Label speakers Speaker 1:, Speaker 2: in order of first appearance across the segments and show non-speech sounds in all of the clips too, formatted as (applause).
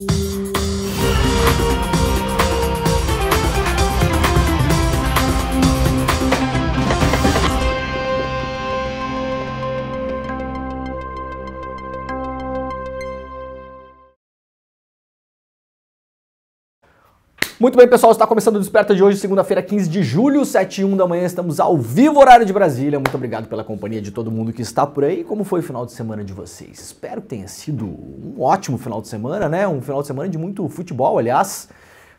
Speaker 1: you. Muito bem, pessoal, está começando o Desperta de hoje, segunda-feira, 15 de julho, 7 e 1 da manhã. Estamos ao vivo, horário de Brasília. Muito obrigado pela companhia de todo mundo que está por aí. Como foi o final de semana de vocês? Espero que tenha sido um ótimo final de semana, né? Um final de semana de muito futebol, aliás.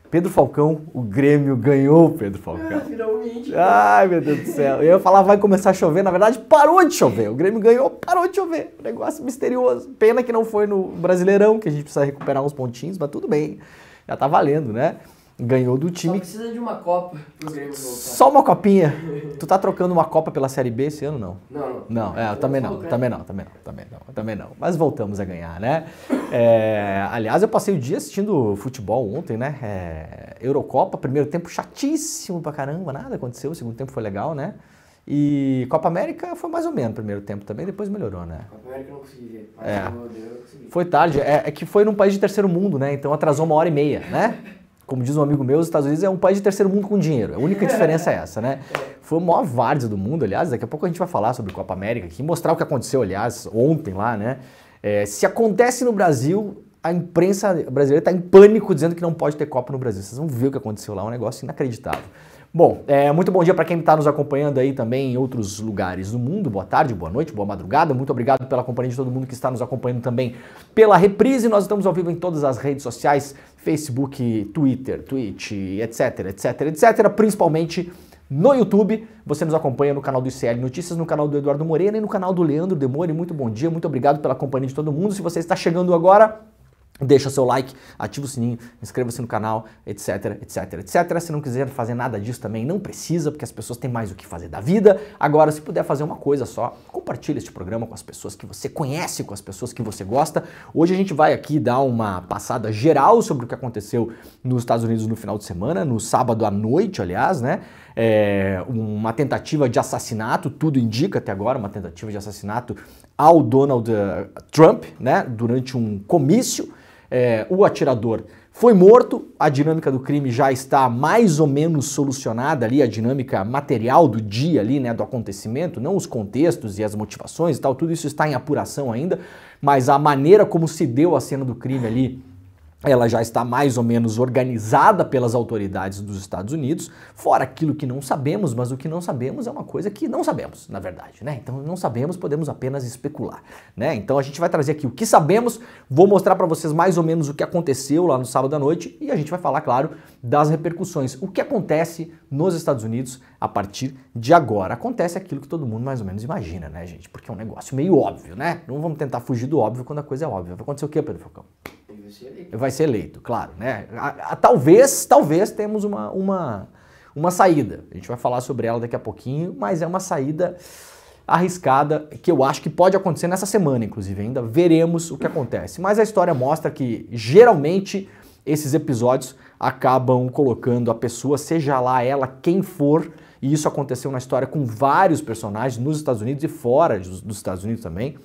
Speaker 1: Pedro Falcão, o Grêmio ganhou, Pedro Falcão. finalmente. (laughs) Ai, meu Deus do céu. Eu ia falar, vai começar a chover. Na verdade, parou de chover. O Grêmio ganhou, parou de chover. Negócio misterioso. Pena que não foi no Brasileirão, que a gente precisa recuperar uns pontinhos, mas tudo bem. Já tá valendo, né? ganhou do time. Só precisa de uma Copa pro Grêmio voltar. Só uma copinha. tu tá trocando uma Copa pela Série B esse ano, não? Não, não. Não, é, eu também não, também não, também não, também não, também não. Mas voltamos a ganhar, né? É, aliás, eu passei o dia assistindo futebol ontem, né? É, Eurocopa, primeiro tempo chatíssimo pra caramba, nada aconteceu, o segundo tempo foi legal, né? E Copa América foi mais ou menos primeiro tempo também, depois melhorou, né? Copa América não consegui ver. É. Foi tarde, é, é que foi num país de terceiro mundo, né? Então atrasou uma hora e meia, né? (laughs) Como diz um amigo meu, os Estados Unidos é um país de terceiro mundo com dinheiro. A única diferença é essa, né? Foi o maior várzea do mundo, aliás. Daqui a pouco a gente vai falar sobre Copa América aqui, mostrar o que aconteceu, aliás, ontem lá, né? É, se acontece no Brasil, a imprensa brasileira está em pânico dizendo que não pode ter Copa no Brasil. Vocês vão ver o que aconteceu lá, é um negócio inacreditável. Bom, é, muito bom dia para quem está nos acompanhando aí também em outros lugares do mundo. Boa tarde, boa noite, boa madrugada. Muito obrigado pela companhia de todo mundo que está nos acompanhando também pela reprise. Nós estamos ao vivo em todas as redes sociais, Facebook, Twitter, Twitch, etc, etc, etc, principalmente no YouTube. Você nos acompanha no canal do ICL Notícias, no canal do Eduardo Moreno e no canal do Leandro Demore. Muito bom dia, muito obrigado pela companhia de todo mundo. Se você está chegando agora, Deixa seu like, ativa o sininho, inscreva-se no canal, etc, etc, etc. Se não quiser fazer nada disso também, não precisa, porque as pessoas têm mais o que fazer da vida. Agora, se puder fazer uma coisa só, compartilhe este programa com as pessoas que você conhece, com as pessoas que você gosta. Hoje a gente vai aqui dar uma passada geral sobre o que aconteceu nos Estados Unidos no final de semana, no sábado à noite, aliás, né? É uma tentativa de assassinato, tudo indica até agora, uma tentativa de assassinato ao Donald eh, Trump, né? Durante um comício é, o atirador foi morto, a dinâmica do crime já está mais ou menos solucionada ali, a dinâmica material do dia ali, né, do acontecimento, não os contextos e as motivações e tal, tudo isso está em apuração ainda, mas a maneira como se deu a cena do crime ali ela já está mais ou menos organizada pelas autoridades dos Estados Unidos, fora aquilo que não sabemos, mas o que não sabemos é uma coisa que não sabemos, na verdade, né? Então não sabemos, podemos apenas especular, né? Então a gente vai trazer aqui o que sabemos, vou mostrar para vocês mais ou menos o que aconteceu lá no sábado à noite e a gente vai falar, claro, das repercussões, o que acontece nos Estados Unidos a partir de agora. Acontece aquilo que todo mundo mais ou menos imagina, né, gente? Porque é um negócio meio óbvio, né? Não vamos tentar fugir do óbvio quando a coisa é óbvia. Vai acontecer o quê, Pedro Falcão? vai ser eleito. Vai ser eleito, claro. Né? A, a, talvez, talvez temos uma, uma, uma saída. A gente vai falar sobre ela daqui a pouquinho, mas é uma saída arriscada que eu acho que pode acontecer nessa semana, inclusive. Ainda veremos o que acontece. Mas a história mostra que geralmente esses episódios acabam colocando a pessoa, seja lá ela quem for, e isso aconteceu na história com vários personagens nos Estados Unidos e fora dos Estados Unidos também,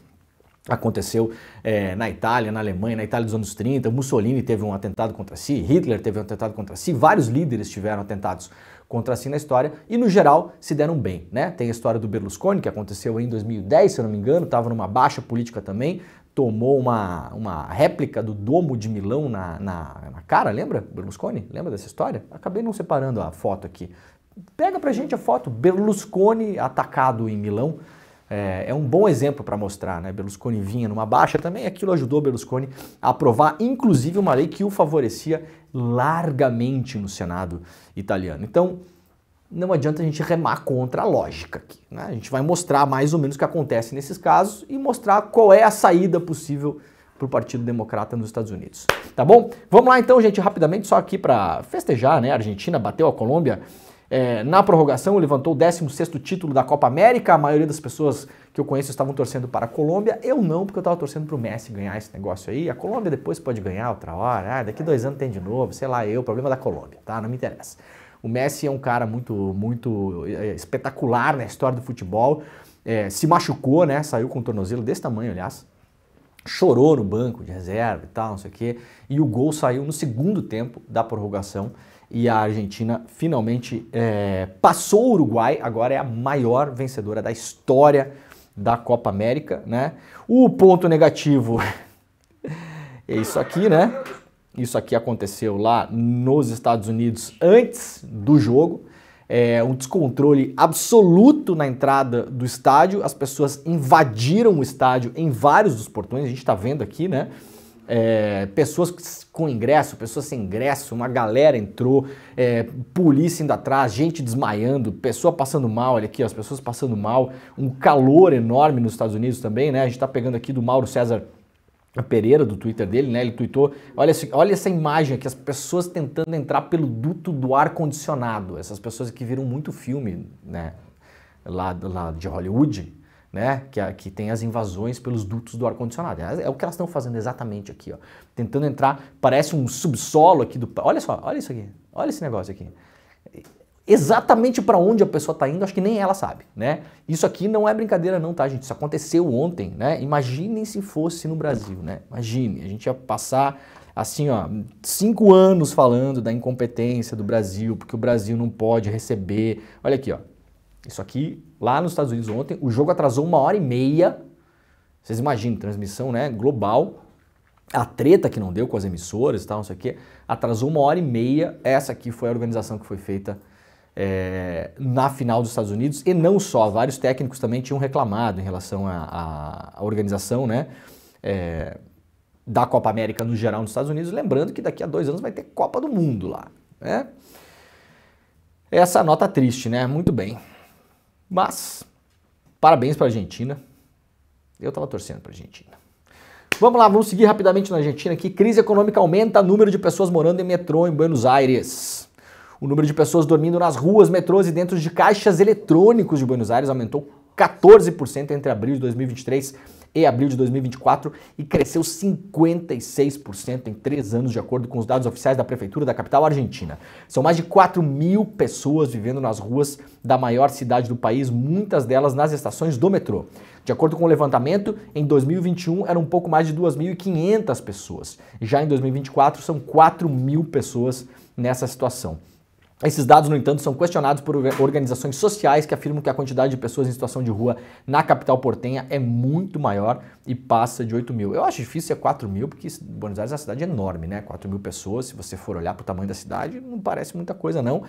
Speaker 1: aconteceu é, na Itália, na Alemanha, na Itália dos anos 30, Mussolini teve um atentado contra si, Hitler teve um atentado contra si, vários líderes tiveram atentados contra si na história e no geral se deram bem, né? Tem a história do Berlusconi que aconteceu em 2010, se eu não me engano, estava numa baixa política também, tomou uma, uma réplica do Domo de Milão na, na, na cara, lembra? Berlusconi, lembra dessa história? Acabei não separando a foto aqui. Pega pra gente a foto, Berlusconi atacado em Milão, é, é um bom exemplo para mostrar, né? Berlusconi vinha numa baixa também, aquilo ajudou Berlusconi a aprovar, inclusive, uma lei que o favorecia largamente no Senado italiano. Então, não adianta a gente remar contra a lógica aqui. Né? A gente vai mostrar mais ou menos o que acontece nesses casos e mostrar qual é a saída possível para o Partido Democrata nos Estados Unidos. Tá bom? Vamos lá então, gente, rapidamente, só aqui para festejar, né? A Argentina bateu a Colômbia é, na prorrogação, levantou o 16 título da Copa América. A maioria das pessoas que eu conheço estavam torcendo para a Colômbia. Eu não, porque eu estava torcendo para o Messi ganhar esse negócio aí. A Colômbia depois pode ganhar outra hora. Ah, daqui dois anos tem de novo. Sei lá, eu. Problema da Colômbia, tá? Não me interessa. O Messi é um cara muito, muito é, espetacular na história do futebol. É, se machucou, né? Saiu com um tornozelo desse tamanho, aliás chorou no banco de reserva e tal, não sei o quê. E o gol saiu no segundo tempo da prorrogação e a Argentina finalmente é, passou o Uruguai, agora é a maior vencedora da história da Copa América, né? O ponto negativo (laughs) é isso aqui, né? Isso aqui aconteceu lá nos Estados Unidos antes do jogo. É um descontrole absoluto na entrada do estádio. As pessoas invadiram o estádio em vários dos portões. A gente está vendo aqui, né? é, pessoas com ingresso, pessoas sem ingresso, uma galera entrou, é, polícia indo atrás, gente desmaiando, pessoa passando mal, olha aqui, ó, as pessoas passando mal, um calor enorme nos Estados Unidos também, né? A gente está pegando aqui do Mauro César Pereira, do Twitter dele, né? Ele tweetou: olha, olha essa imagem aqui, as pessoas tentando entrar pelo duto do ar-condicionado. Essas pessoas que viram muito filme, né? Lá, lá de Hollywood, né? Que, a, que tem as invasões pelos dutos do ar-condicionado. É, é o que elas estão fazendo exatamente aqui, ó. Tentando entrar, parece um subsolo aqui do. Olha só, olha isso aqui, olha esse negócio aqui. Exatamente para onde a pessoa está indo, acho que nem ela sabe, né? Isso aqui não é brincadeira, não, tá, gente? Isso aconteceu ontem, né? Imaginem se fosse no Brasil, né? Imagine, a gente ia passar assim, ó, cinco anos falando da incompetência do Brasil, porque o Brasil não pode receber. Olha aqui, ó. Isso aqui, lá nos Estados Unidos ontem, o jogo atrasou uma hora e meia. Vocês imaginam, transmissão né, global. A treta que não deu com as emissoras e tal, não sei o quê, atrasou uma hora e meia. Essa aqui foi a organização que foi feita é, na final dos Estados Unidos. E não só, vários técnicos também tinham reclamado em relação à organização né, é, da Copa América no geral nos Estados Unidos. Lembrando que daqui a dois anos vai ter Copa do Mundo lá. Né? Essa nota triste, né? Muito bem. Mas, parabéns para a Argentina. Eu estava torcendo para a Argentina. Vamos lá, vamos seguir rapidamente na Argentina aqui. Crise econômica aumenta o número de pessoas morando em metrô em Buenos Aires. O número de pessoas dormindo nas ruas, metrôs e dentro de caixas eletrônicos de Buenos Aires aumentou 14% entre abril de 2023 e abril de 2024 e cresceu 56% em três anos, de acordo com os dados oficiais da Prefeitura da capital argentina. São mais de 4 mil pessoas vivendo nas ruas da maior cidade do país, muitas delas nas estações do metrô. De acordo com o levantamento, em 2021 eram um pouco mais de 2.500 pessoas. Já em 2024 são 4 mil pessoas nessa situação. Esses dados, no entanto, são questionados por organizações sociais que afirmam que a quantidade de pessoas em situação de rua na capital portenha é muito maior e passa de 8 mil. Eu acho difícil ser 4 mil, porque Buenos Aires é uma cidade enorme, né? 4 mil pessoas, se você for olhar para o tamanho da cidade, não parece muita coisa, não.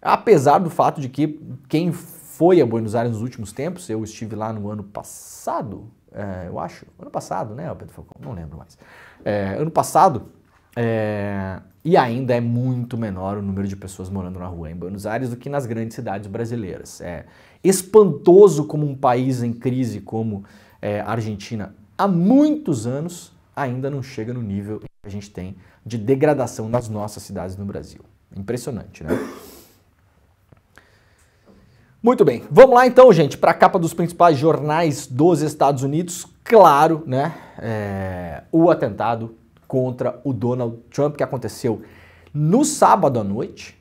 Speaker 1: Apesar do fato de que quem foi a Buenos Aires nos últimos tempos, eu estive lá no ano passado, é, eu acho, ano passado, né, Pedro Falcão? Não lembro mais. É, ano passado, é, e ainda é muito menor o número de pessoas morando na rua em Buenos Aires do que nas grandes cidades brasileiras. É espantoso como um país em crise como é, a Argentina há muitos anos ainda não chega no nível que a gente tem de degradação nas nossas cidades no Brasil. Impressionante, né? Muito bem, vamos lá então, gente, para a capa dos principais jornais dos Estados Unidos. Claro, né? É, o atentado contra o Donald Trump que aconteceu no sábado à noite.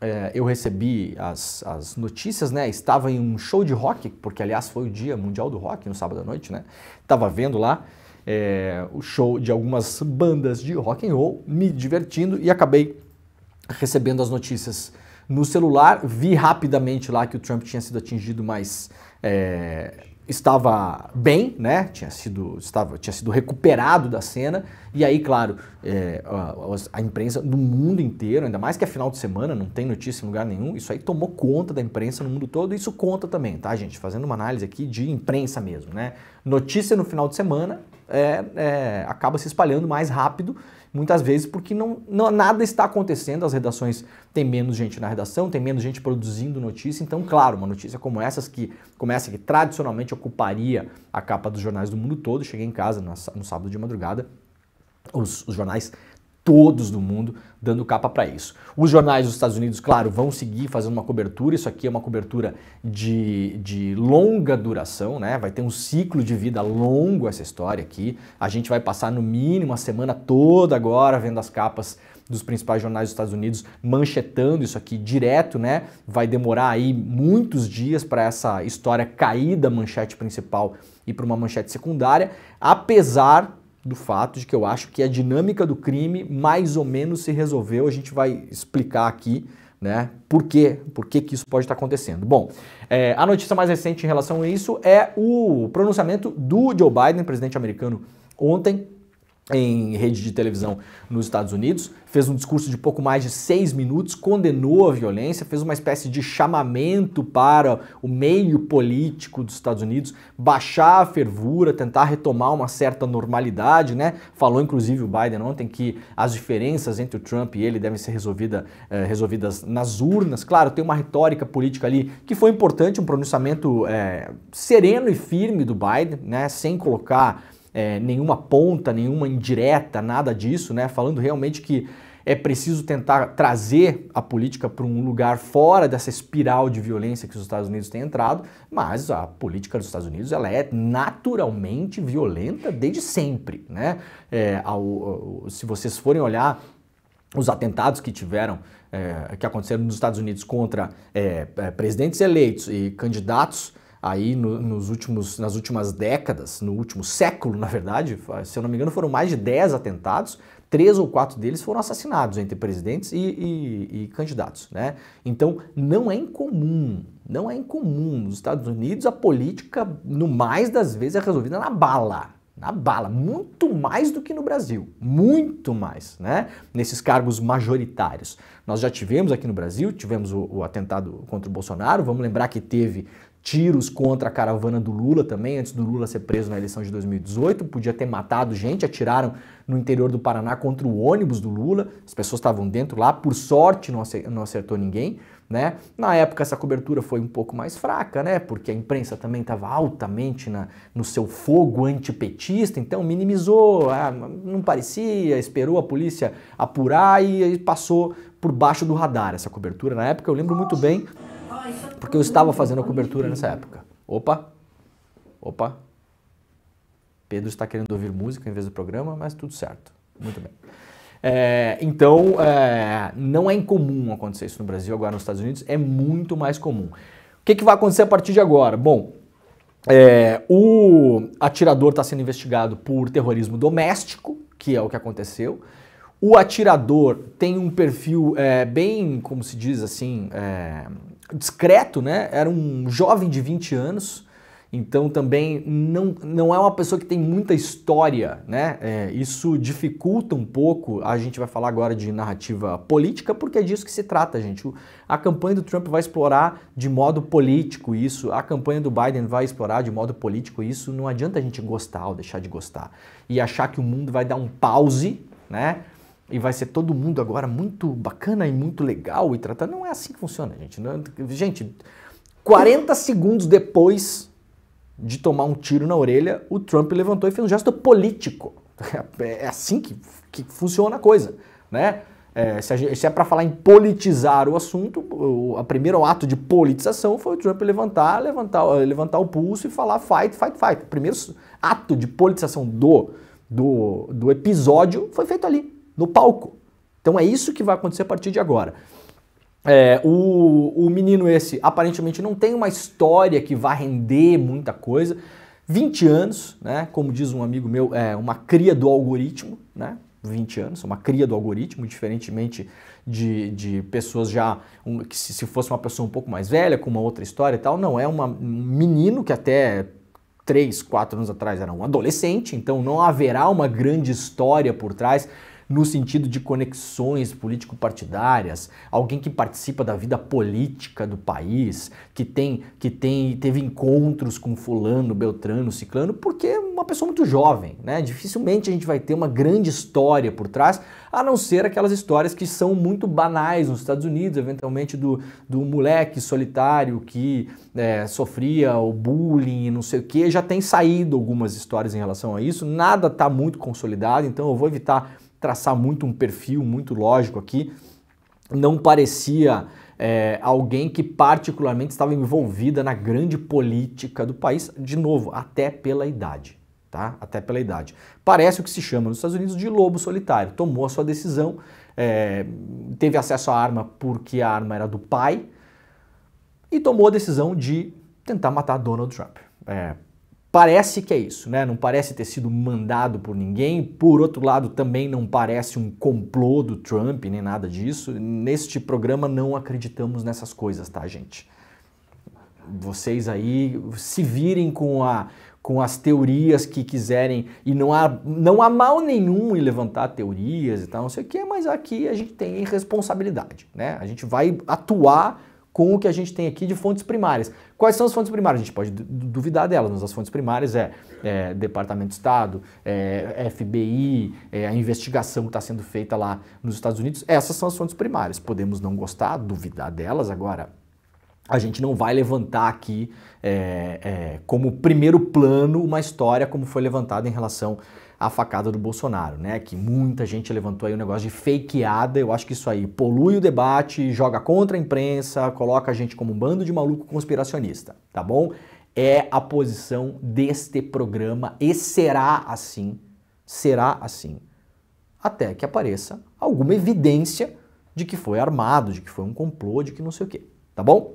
Speaker 1: É, eu recebi as, as notícias, né? Estava em um show de rock, porque aliás foi o Dia Mundial do Rock no sábado à noite, né? Estava vendo lá é, o show de algumas bandas de rock and roll, me divertindo e acabei recebendo as notícias no celular. Vi rapidamente lá que o Trump tinha sido atingido, mas é, estava bem, né? Tinha sido, estava, tinha sido recuperado da cena. E aí, claro, é, a, a, imprensa do mundo inteiro, ainda mais que é final de semana, não tem notícia em lugar nenhum, isso aí tomou conta da imprensa no mundo todo. E isso conta também, tá, gente? Fazendo uma análise aqui de imprensa mesmo, né? Notícia no final de semana é, é, acaba se espalhando mais rápido, muitas vezes porque não, não, nada está acontecendo, as redações têm menos gente na redação, tem menos gente produzindo notícia, então, claro, uma notícia como essas que começa que tradicionalmente ocuparia a capa dos jornais do mundo todo, cheguei em casa no, no sábado de madrugada, os, os jornais todos do mundo dando capa para isso. Os jornais dos Estados Unidos, claro, vão seguir fazendo uma cobertura, isso aqui é uma cobertura de, de longa duração, né? Vai ter um ciclo de vida longo essa história aqui. A gente vai passar no mínimo a semana toda agora vendo as capas dos principais jornais dos Estados Unidos manchetando isso aqui direto, né? Vai demorar aí muitos dias para essa história cair da manchete principal e para uma manchete secundária, apesar do fato de que eu acho que a dinâmica do crime mais ou menos se resolveu. A gente vai explicar aqui né? Por quê? Por que, que isso pode estar acontecendo? Bom, é, a notícia mais recente em relação a isso é o pronunciamento do Joe Biden, presidente americano, ontem, em rede de televisão nos Estados Unidos, fez um discurso de pouco mais de seis minutos, condenou a violência, fez uma espécie de chamamento para o meio político dos Estados Unidos baixar a fervura, tentar retomar uma certa normalidade, né? Falou inclusive o Biden ontem que as diferenças entre o Trump e ele devem ser resolvida, eh, resolvidas nas urnas. Claro, tem uma retórica política ali que foi importante, um pronunciamento eh, sereno e firme do Biden, né? Sem colocar é, nenhuma ponta, nenhuma indireta, nada disso, né? Falando realmente que é preciso tentar trazer a política para um lugar fora dessa espiral de violência que os Estados Unidos têm entrado, mas a política dos Estados Unidos ela é naturalmente violenta desde sempre. Né? É, ao, ao, se vocês forem olhar os atentados que tiveram, é, que aconteceram nos Estados Unidos contra é, é presidentes eleitos e candidatos aí no, nos últimos, nas últimas décadas, no último século, (laughs) na verdade, se eu não me engano, foram mais de 10 atentados, três ou quatro deles foram assassinados entre presidentes e, e, e candidatos. Né? Então, não é incomum, não é incomum. Nos Estados Unidos, a política, no mais das vezes, é resolvida na bala. Na bala, muito mais do que no Brasil, muito mais, né? Nesses cargos majoritários. Nós já tivemos aqui no Brasil, tivemos o, o atentado contra o Bolsonaro, vamos lembrar que teve tiros contra a caravana do Lula também, antes do Lula ser preso na eleição de 2018. Podia ter matado gente, atiraram no interior do Paraná contra o ônibus do Lula. As pessoas estavam dentro lá, por sorte não acertou ninguém. Né? Na época essa cobertura foi um pouco mais fraca, né? Porque a imprensa também estava altamente na, no seu fogo antipetista, então minimizou, ah, não parecia, esperou a polícia apurar e, e passou por baixo do radar essa cobertura. Na época eu lembro muito bem porque eu estava fazendo a cobertura nessa época. Opa! Opa! Pedro está querendo ouvir música em vez do programa, mas tudo certo. Muito bem. É, então, é, não é incomum acontecer isso no Brasil, agora nos Estados Unidos é muito mais comum. O que, que vai acontecer a partir de agora? Bom, é, o atirador está sendo investigado por terrorismo doméstico, que é o que aconteceu. O atirador tem um perfil é, bem, como se diz assim, é, discreto, né? Era um jovem de 20 anos, então também não, não é uma pessoa que tem muita história, né? É, isso dificulta um pouco. A gente vai falar agora de narrativa política, porque é disso que se trata, gente. a campanha do Trump vai explorar de modo político isso, a campanha do Biden vai explorar de modo político isso. Não adianta a gente gostar ou deixar de gostar e achar que o mundo vai dar um pause, né? e vai ser todo mundo agora muito bacana e muito legal e tratar. Não é assim que funciona, gente. Não, né? gente, 40 segundos depois de tomar um tiro na orelha, o Trump levantou e fez um gesto político. (laughs) É assim que, que funciona a coisa, né? É, se, gente, se, é para falar em politizar o assunto, o, a primeiro ato de politização foi o Trump levantar, levantar, levantar o pulso e falar fight, fight, fight. O primeiro ato de politização do, do, do episódio foi feito ali no palco. Então é isso que vai acontecer a partir de agora. É, o, o menino esse aparentemente não tem uma história que vá render muita coisa. 20 anos, né? Como diz um amigo meu, é uma cria do algoritmo, né? 20 anos, uma cria do algoritmo, diferentemente de, de pessoas já, um, que se, se, fosse uma pessoa um pouco mais velha, com uma outra história e tal, não, é uma, um menino que até 3, 4 anos atrás era um adolescente, então não haverá uma grande história por trás no sentido de conexões político-partidárias, alguém que participa da vida política do país, que tem que tem teve encontros com fulano, beltrano, ciclano, porque é uma pessoa muito jovem, né? Dificilmente a gente vai ter uma grande história por trás, a não ser aquelas histórias que são muito banais nos Estados Unidos, eventualmente do, do moleque solitário que é, sofria o bullying, não sei o que, já tem saído algumas histórias em relação a isso, nada está muito consolidado, então eu vou evitar traçar muito um perfil muito lógico aqui, não parecia é, alguém que particularmente estava envolvida na grande política do país, de novo, até pela idade. Tá? Até pela idade. Parece o que se chama nos Estados Unidos de lobo solitário. Tomou a sua decisão, é, teve acesso à arma porque a arma era do pai e tomou a decisão de tentar matar Donald Trump. É, Parece que é isso, né? Não parece ter sido mandado por ninguém. Por outro lado, também não parece um complô do Trump nem nada disso. Neste programa não acreditamos nessas coisas, tá, gente? Vocês aí se virem com, a, com as teorias que quiserem e não há, não há mal nenhum em levantar teorias e tal, não sei o quê, mas aqui a gente tem responsabilidade, né? A gente vai atuar com o que a gente tem aqui de fontes primárias. Quais são as fontes primárias? A gente pode duvidar delas, mas as fontes primárias é, é Departamento de Estado, é, é FBI, é a investigação que está sendo feita lá nos Estados Unidos. Essas são as fontes primárias. Podemos não gostar, duvidar delas agora. A gente não vai levantar aqui é, é como primeiro plano uma história como foi levantada em relação a facada do Bolsonaro, né? Que muita gente levantou aí um negócio de fakeada. Eu acho que isso aí polui o debate, joga contra a imprensa, coloca a gente como um bando de maluco conspiracionista, tá bom? É a posição deste programa e será assim, será assim, até que apareça alguma evidência de que foi armado, de que foi um complô, de que não sei o quê, tá bom?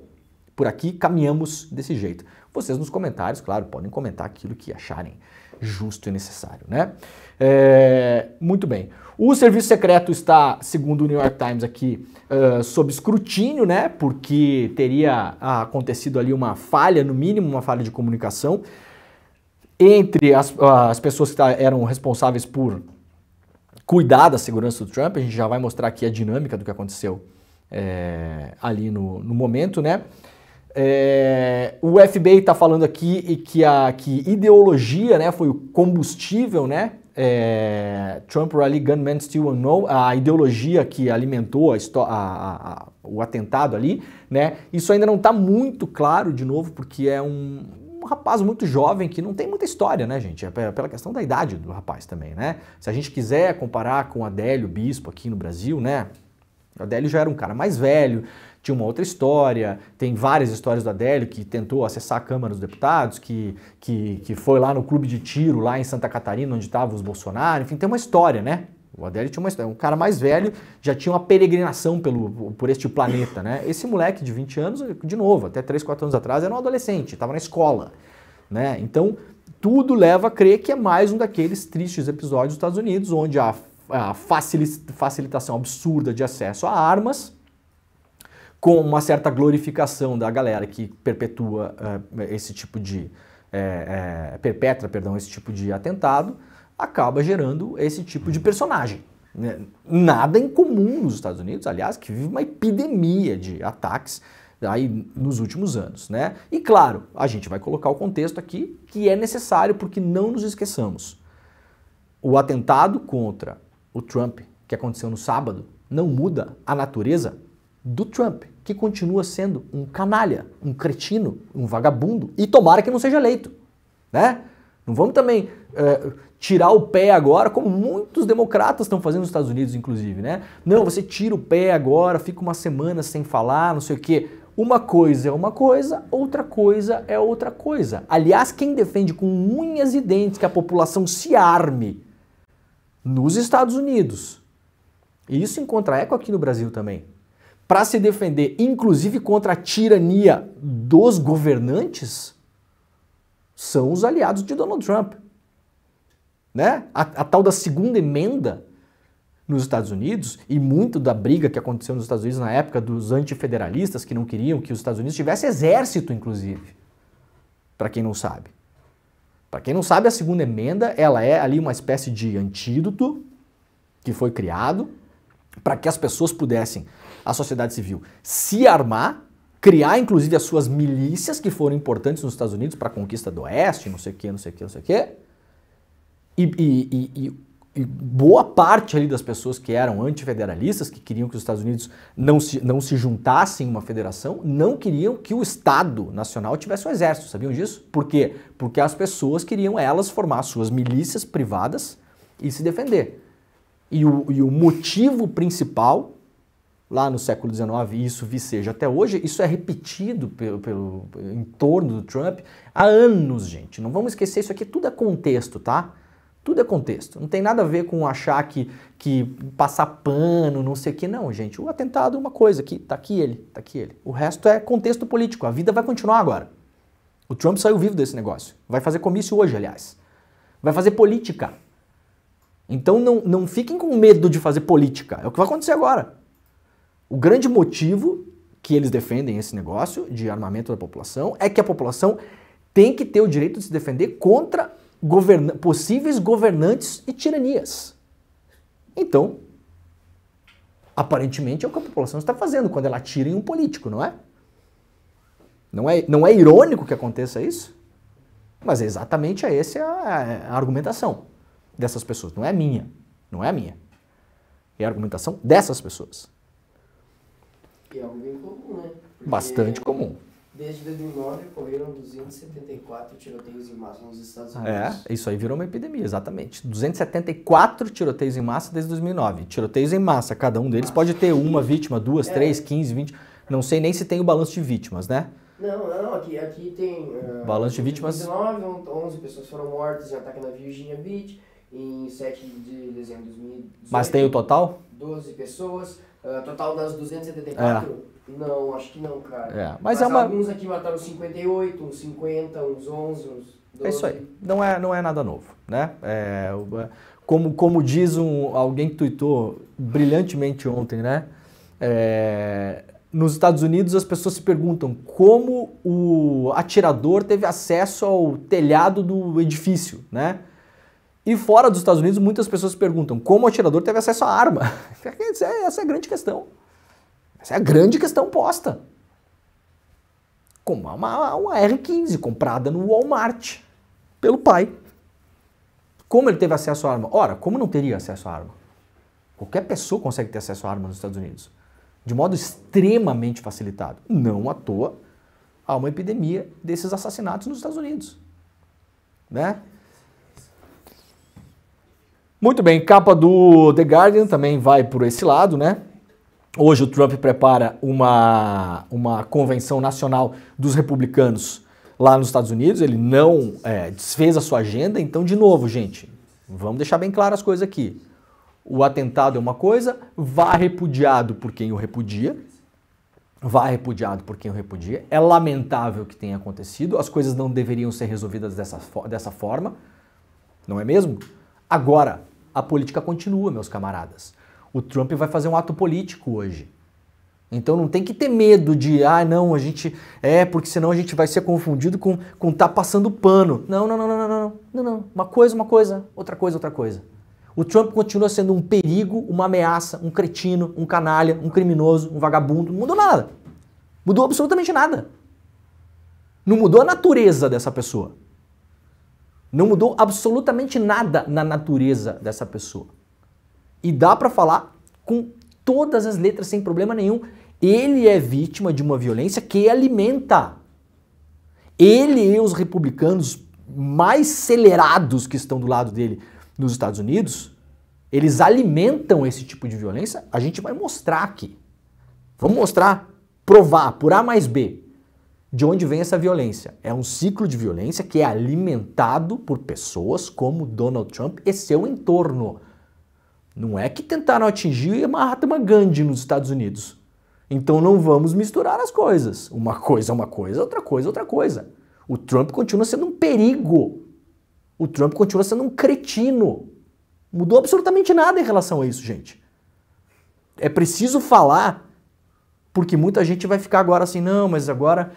Speaker 1: Por aqui caminhamos desse jeito. Vocês nos comentários, claro, podem comentar aquilo que acharem justo e necessário, né? É, muito bem. O serviço secreto está, segundo o New York Times aqui, uh, sob escrutínio, né? Porque teria acontecido ali uma falha, no mínimo uma falha de comunicação entre as, as pessoas que eram responsáveis por cuidar da segurança do Trump. A gente já vai mostrar aqui a dinâmica do que aconteceu é, ali no, no momento, né? É, o FBI está falando aqui e que a que ideologia né, foi o combustível, né? É, Trump Rally Gunman Still Unknown, a ideologia que alimentou a, a, a, o atentado ali, né? Isso ainda não está muito claro, de novo, porque é um, um rapaz muito jovem que não tem muita história, né, gente? É pela questão da idade do rapaz também, né? Se a gente quiser comparar com Adélio Bispo aqui no Brasil, né? Adélio já era um cara mais velho, tinha uma outra história, tem várias histórias do Adélio que tentou acessar a Câmara dos Deputados, que, que, que foi lá no clube de tiro, lá em Santa Catarina, onde estavam os Bolsonaro, enfim, tem uma história, né? O Adélio tinha uma história, um cara mais velho, já tinha uma peregrinação pelo, por este planeta, né? Esse moleque de 20 anos, de novo, até 3, 4 anos atrás, era um adolescente, estava na escola, né? Então, tudo leva a crer que é mais um daqueles tristes episódios dos Estados Unidos, onde a, a facilitação absurda de acesso a armas com uma certa glorificação da galera que perpetua uh, esse tipo de é, é, perpetra, perdão, esse tipo de atentado, acaba gerando esse tipo de personagem. Né? Nada Nada incomum nos Estados Unidos, aliás, que vive uma epidemia de ataques aí nos últimos anos, né? E claro, a gente vai colocar o contexto aqui que é necessário porque não nos esqueçamos. O atentado contra o Trump que aconteceu no sábado não muda a natureza do Trump, que continua sendo um canalha, um cretino, um vagabundo, e tomara que não seja eleito, né? Não vamos também eh, tirar o pé agora, como muitos democratas estão fazendo nos Estados Unidos, inclusive, né? Não, você tira o pé agora, fica uma semana sem falar, não sei o quê. Uma coisa é uma coisa, outra coisa é outra coisa. Aliás, quem defende com unhas e dentes que a população se arme nos Estados Unidos, e isso encontra eco aqui no Brasil também, para se defender, inclusive contra a tirania dos governantes, são os aliados de Donald Trump. Né? A, a tal da segunda emenda nos Estados Unidos e muito da briga que aconteceu nos Estados Unidos na época dos antifederalistas que não queriam que os Estados Unidos tivesse exército, inclusive. Para quem não sabe. Para quem não sabe, a segunda emenda, ela é ali uma espécie de antídoto que foi criado para que as pessoas pudessem, a sociedade civil, se armar, criar inclusive as suas milícias que foram importantes nos Estados Unidos para a conquista do Oeste, não sei o que, não sei o que, não sei o que. E, e, e, e, boa parte ali das pessoas que eram antifederalistas, que queriam que os Estados Unidos não se, não se juntassem em uma federação, não queriam que o Estado Nacional tivesse um exército, sabiam disso? Por quê? Porque as pessoas queriam elas formar suas milícias privadas e se defender. E o, e o motivo principal, lá no século XIX, e isso viceja até hoje, isso é repetido pelo, pelo, em torno do Trump há anos, gente. Não vamos esquecer, isso aqui tudo é contexto, tá? Tudo é contexto. Não tem nada a ver com achar que, que passar pano, não sei o que. Não, gente. O atentado é uma coisa. Aqui, tá aqui ele, tá aqui ele. O resto é contexto político. A vida vai continuar agora. O Trump saiu vivo desse negócio. Vai fazer comício hoje, aliás. Vai fazer política. Então não, não fiquem com medo de fazer política. É o que vai acontecer agora. O grande motivo que eles defendem esse negócio de armamento da população é que a população tem que ter o direito de se defender contra possíveis governantes e tiranias. Então, aparentemente é o que a população está fazendo quando ela atira em um político, não é? Não é, não é irônico que aconteça isso? Mas é exatamente essa é a, é a argumentação dessas pessoas, não é minha. Não é minha. É a argumentação dessas pessoas. E é algo bem comum, né? Porque Bastante comum. Desde 2009 ocorreram 274 tiroteios em massa nos Estados é, Unidos. É, isso aí virou uma epidemia, exatamente. 274 tiroteios em massa desde 2009. Tiroteios em massa, cada um deles pode ter uma vítima, duas, é. três, quinze, vinte. Não sei nem se tem o balanço de vítimas, né?
Speaker 2: Não, não, aqui, aqui tem. Uh, balanço de vítimas. 19, 11 pessoas foram
Speaker 1: mortas em ataque na Virginia Beach em 7 de dezembro de 2018. Mas tem o total?
Speaker 2: 12 pessoas. Uh, total das 274? É. Não, acho que não, cara. É. Mas, é Mas é uma... alguns aqui mataram 58, uns 50, uns 11, uns 12. É isso aí.
Speaker 1: Não é, não é nada novo, né? É, como, como diz um, alguém que tuitou brilhantemente ontem, né? É, nos Estados Unidos as pessoas se perguntam como o atirador teve acesso ao telhado do edifício, né? E fora dos Estados Unidos, muitas pessoas perguntam como o atirador teve acesso à arma. (laughs) É, é, essa é, a grande questão. Essa é a grande questão posta. Como uma, uma R15 comprada no Walmart pelo pai. Como ele teve acesso à arma? Ora, como não teria acesso à arma? Qualquer pessoa consegue ter acesso à arma nos Estados Unidos. De modo extremamente facilitado. Não à toa há uma epidemia desses assassinatos nos Estados Unidos. Né? Muito bem, capa do The Guardian também vai por esse lado, né? Hoje o Trump prepara uma, uma convenção nacional dos republicanos lá nos Estados Unidos. Ele não é, desfez a sua agenda. Então, de novo, gente, vamos deixar bem claras as coisas aqui. O atentado é uma coisa, vá repudiado por quem o repudia. Vá repudiado por quem o repudia. É lamentável que tenha acontecido. As coisas não deveriam ser resolvidas dessa, dessa forma. Não é mesmo? Agora, a política continua, meus camaradas. O Trump vai fazer um ato político hoje. Então não tem que ter medo de, ah, não, a gente. É, porque senão a gente vai ser confundido com, com tá passando pano. Não, não, não, não, não, não, não. Uma coisa, uma coisa, outra coisa, outra coisa. O Trump continua sendo um perigo, uma ameaça, um cretino, um canalha, um criminoso, um vagabundo. Não mudou nada. Mudou absolutamente nada. Não mudou a natureza dessa pessoa. Não mudou absolutamente nada na natureza dessa pessoa. E dá para falar com todas as letras sem problema nenhum. Ele é vítima de uma violência que alimenta. Ele e os republicanos mais acelerados que estão do lado dele nos Estados Unidos, eles alimentam esse tipo de violência. A gente vai mostrar aqui. Vamos mostrar, provar por A mais B de onde vem essa violência? É um ciclo de violência que é alimentado por pessoas como Donald Trump e seu entorno. Não é que tentaram atingir Mahatma Gandhi nos Estados Unidos. Então não vamos misturar as coisas. Uma coisa é uma coisa, outra coisa é outra coisa. O Trump continua sendo um perigo. O Trump continua sendo um cretino. Mudou absolutamente nada em relação a isso, gente. É preciso falar, porque muita gente vai ficar agora assim, não, mas agora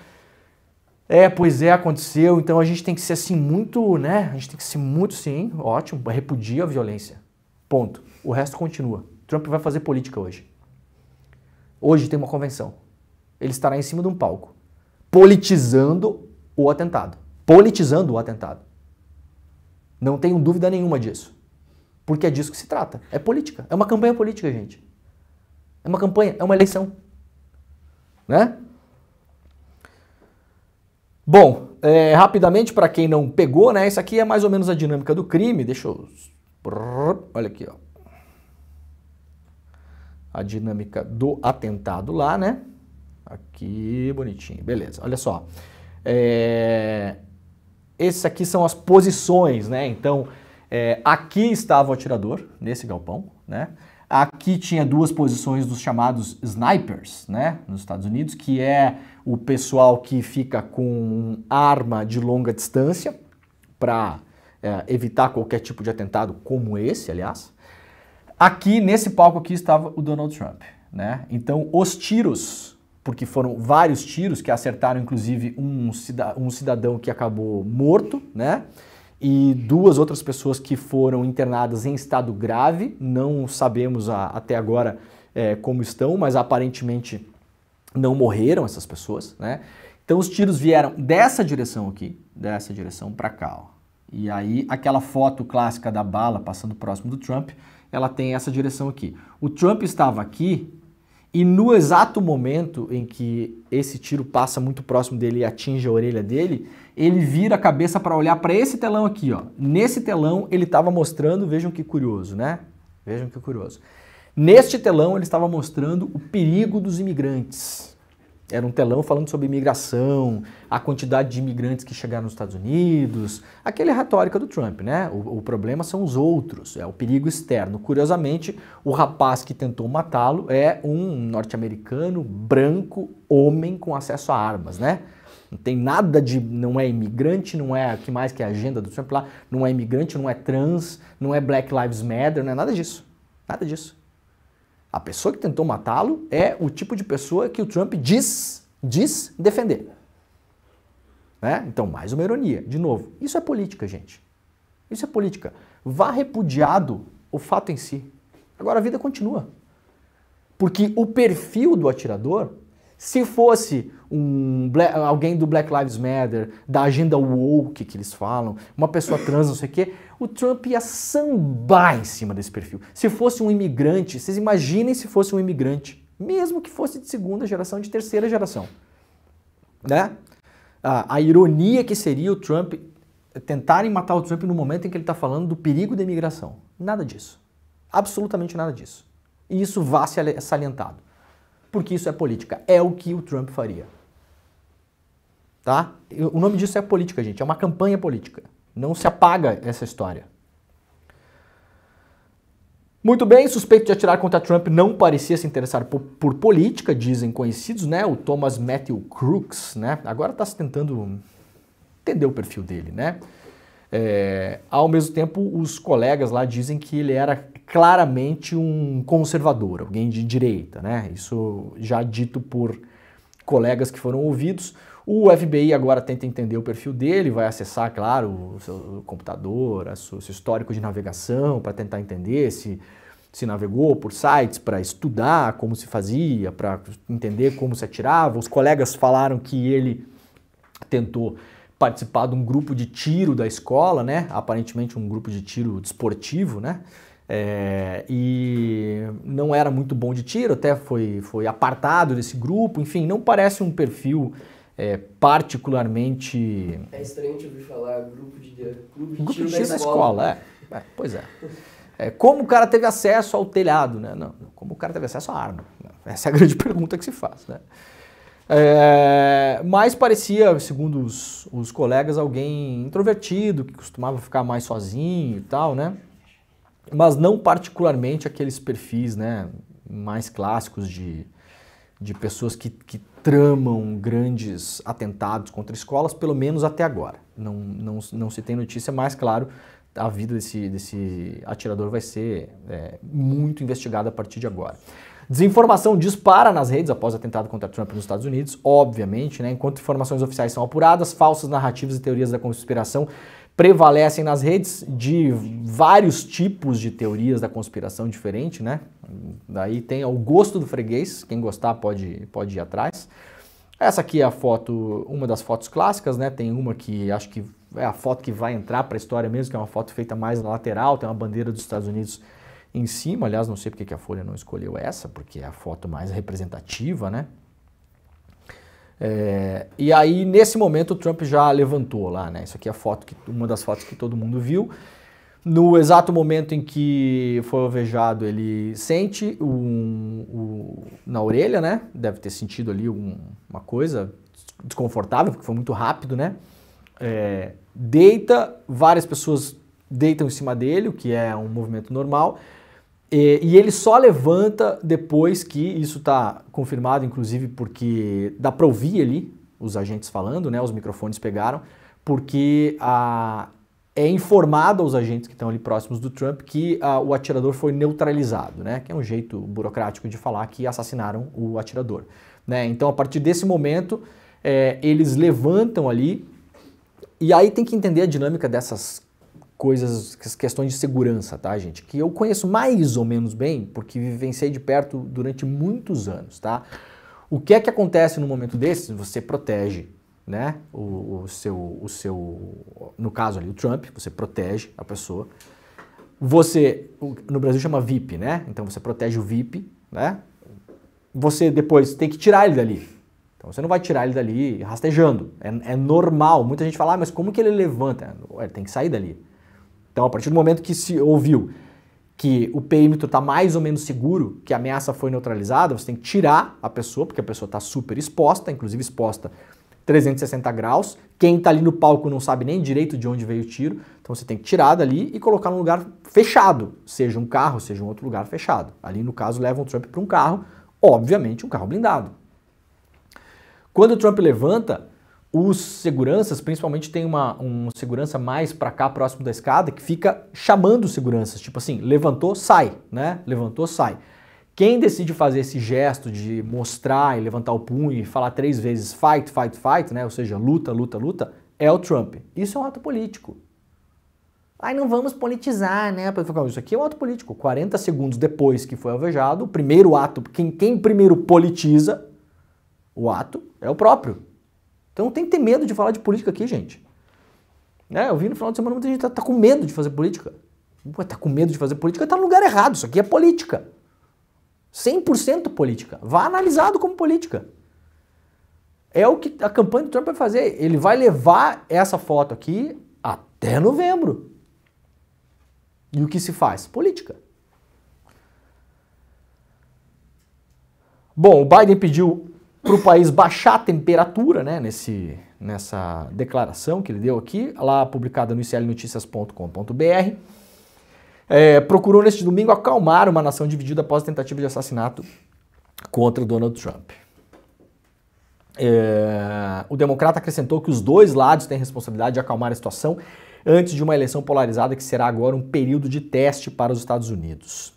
Speaker 1: é, pois é, aconteceu. Então a gente tem que ser assim muito, né? A gente tem que ser muito sim, ótimo, repudia a violência. Ponto. O resto continua. Trump vai fazer política hoje. Hoje tem uma convenção. Ele estará em cima de um palco, politizando o atentado. Politizando o atentado. Não tenho dúvida nenhuma disso. Porque é disso que se trata. É política. É uma campanha política, gente. É uma campanha, é uma eleição. Né? Bom, é, rapidamente, para quem não pegou, né? Isso aqui é mais ou menos a dinâmica do crime. Deixa eu. Olha aqui, ó. A dinâmica do atentado lá, né? Aqui, bonitinho. Beleza, olha só. É... Esses aqui são as posições, né? Então, é... aqui estava o atirador, nesse galpão, né? Aqui tinha duas posições dos chamados snipers, né? Nos Estados Unidos, que é o pessoal que fica com arma de longa distância para é, evitar qualquer tipo de atentado como esse, aliás. Aqui nesse palco aqui estava o Donald Trump, né? Então os tiros, porque foram vários tiros que acertaram inclusive um, cida um cidadão que acabou morto, né? E duas outras pessoas que foram internadas em estado grave, não sabemos a, até agora é, como estão, mas aparentemente não morreram essas pessoas, né? Então os tiros vieram dessa direção aqui, dessa direção para cá, ó. E aí aquela foto clássica da bala passando próximo do Trump, ela tem essa direção aqui. O Trump estava aqui e no exato momento em que esse tiro passa muito próximo dele e atinge a orelha dele, ele vira a cabeça para olhar para esse telão aqui, ó. Nesse telão ele estava mostrando, vejam que curioso, né? Vejam que curioso. Neste telão ele estava mostrando o perigo dos imigrantes. Era um telão falando sobre imigração, a quantidade de imigrantes que chegaram nos Estados Unidos, aquela é retórica do Trump, né? O, o problema são os outros, é o perigo externo. Curiosamente, o rapaz que tentou matá-lo é um norte-americano, branco, homem com acesso a armas, né? Não tem nada de. Não é imigrante, não é. o que mais que é a agenda do Trump lá? Não é imigrante, não é trans, não é Black Lives Matter, não é nada disso. Nada disso. A pessoa que tentou matá-lo é o tipo de pessoa que o Trump diz, diz defender. Né? Então, mais uma ironia. De novo, isso é política, gente. Isso é política. Vá repudiado o fato em si. Agora a vida continua. Porque o perfil do atirador se fosse um black, alguém do Black Lives Matter, da agenda woke que eles falam, uma pessoa trans, não sei o quê, o Trump ia sambar em cima desse perfil. Se fosse um imigrante, vocês imaginem se fosse um imigrante, mesmo que fosse de segunda geração, de terceira geração. Né? A, a ironia que seria o Trump tentarem matar o Trump no momento em que ele está falando do perigo da imigração. Nada disso. Absolutamente nada disso. E isso vá ser salientado porque isso é política. É o que o Trump faria. Tá? O nome disso é política, gente. É uma campanha política. Não se apaga essa história. Muito bem, suspeito de atirar contra Trump não parecia se interessar por, por política, dizem conhecidos, né? O Thomas Matthew Crooks, né? Agora está se tentando entender o perfil dele, né? É, ao mesmo tempo, os colegas lá dizem que ele era claramente um conservador, alguém de direita, né? Isso já dito por colegas que foram ouvidos. O FBI agora tenta entender o perfil dele, vai acessar, claro, o seu computador, o seu histórico de navegação para tentar entender se se navegou por sites para estudar como se fazia, para entender como se atirava. Os colegas falaram que ele tentou participar de um grupo de tiro da escola, né? Aparentemente um grupo de tiro desportivo, né? É, e não era muito bom de tiro, até foi, foi apartado desse grupo, enfim, não parece um perfil é, particularmente. É estranho te ouvir falar grupo de, clube de grupo tiro, de tiro na, escola. escola é. é. pois é. é. Como o cara teve acesso ao telhado, né? Não, como o cara teve acesso à arma? Né? Essa é a (laughs) grande pergunta que se faz, né? É, mas parecia, segundo os, os colegas, alguém introvertido, que costumava ficar mais sozinho e tal, né? mas não particularmente aqueles perfis né, mais clássicos de, de pessoas que, que tramam grandes atentados contra escolas, pelo menos até agora. Não, não, não se tem notícia, mas claro, a vida desse, desse atirador vai ser é, muito investigada a partir de agora. Desinformação dispara nas redes após o atentado contra Trump nos Estados Unidos, obviamente, né? Enquanto informações oficiais são apuradas, falsas narrativas e teorias da conspiração prevalecem nas redes de vários tipos de teorias da conspiração diferente, né? Daí tem o gosto do freguês, quem gostar pode, pode ir atrás. Essa aqui é a foto, uma das fotos clássicas, né? Tem uma que acho que é a foto que vai entrar para a história mesmo, que é uma foto feita mais na lateral, tem uma bandeira dos Estados Unidos em cima. Aliás, não sei porque que a Folha não escolheu essa, porque é a foto mais representativa, né? É, e aí, nesse momento, o Trump já levantou lá, né? Isso aqui é foto que, uma das fotos que todo mundo viu. No exato momento em que foi alvejado, ele sente um, um na orelha, né? Deve ter sentido ali um, uma coisa desconfortável, porque foi muito rápido, né? É, deita, várias pessoas deitam em cima dele, o que é um movimento normal. E, e ele só levanta depois que isso está confirmado, inclusive porque dá para ouvir ali os agentes falando, né? Os microfones pegaram, porque a, ah, é informado aos agentes que estão ali próximos do Trump que a, ah, o atirador foi neutralizado, né? Que é um jeito burocrático de falar que assassinaram o atirador, né? Então, a partir desse momento, é, eles levantam ali e aí tem que entender a dinâmica dessas coisas, questões de segurança, tá, gente? Que eu conheço mais ou menos bem, porque vivenciei de perto durante muitos anos, tá? O que é que acontece no momento desses? Você protege, né? O, o, seu, o seu, no caso ali, o Trump, você protege a pessoa. Você, no Brasil chama VIP, né? Então você protege o VIP, né? Você depois tem que tirar ele dali. Então você não vai tirar ele dali rastejando. É, é normal. Muita gente fala, ah, mas como que ele levanta? Ele tem que sair dali. Então, a partir do momento que se ouviu que o perímetro está mais ou menos seguro, que a ameaça foi neutralizada, você tem que tirar a pessoa, porque a pessoa está super exposta, inclusive exposta 360 graus. Quem está ali no palco não sabe nem direito de onde veio o tiro, então você tem que tirar dali e colocar num lugar fechado, seja um carro, seja um outro lugar fechado. Ali, no caso, levam o Trump para um carro, obviamente um carro blindado. Quando o Trump levanta, os seguranças, principalmente, tem uma, um segurança mais para cá, próximo da escada, que fica chamando os seguranças, tipo assim, levantou, sai, né? Levantou, sai. Quem decide fazer esse gesto de mostrar e levantar o punho e falar três vezes fight, fight, fight, né? Ou seja, luta, luta, luta, é o Trump. Isso é um ato político. Aí não vamos politizar, né? Isso aqui é um ato político. 40 segundos depois que foi alvejado, o primeiro ato, quem, quem primeiro politiza o ato é o próprio então não tem que ter medo de falar de política aqui, gente. É, eu vi no final de semana muita gente tá, tá com medo de fazer política. Ué, tá com medo de fazer política, tá no lugar errado. Isso aqui é política. 100% política. Vá analisado como política. É o que a campanha do Trump vai fazer. Ele vai levar essa foto aqui até novembro. E o que se faz? Política. Bom, o Biden pediu para o país baixar a temperatura, né, nesse, nessa declaração que ele deu aqui, lá publicada no iclnoticias.com.br. É, procurou neste domingo acalmar uma nação dividida após a tentativa de assassinato contra Donald Trump. É, o democrata acrescentou que os dois lados têm responsabilidade de acalmar a situação antes de uma eleição polarizada que será agora um período de teste para os Estados Unidos.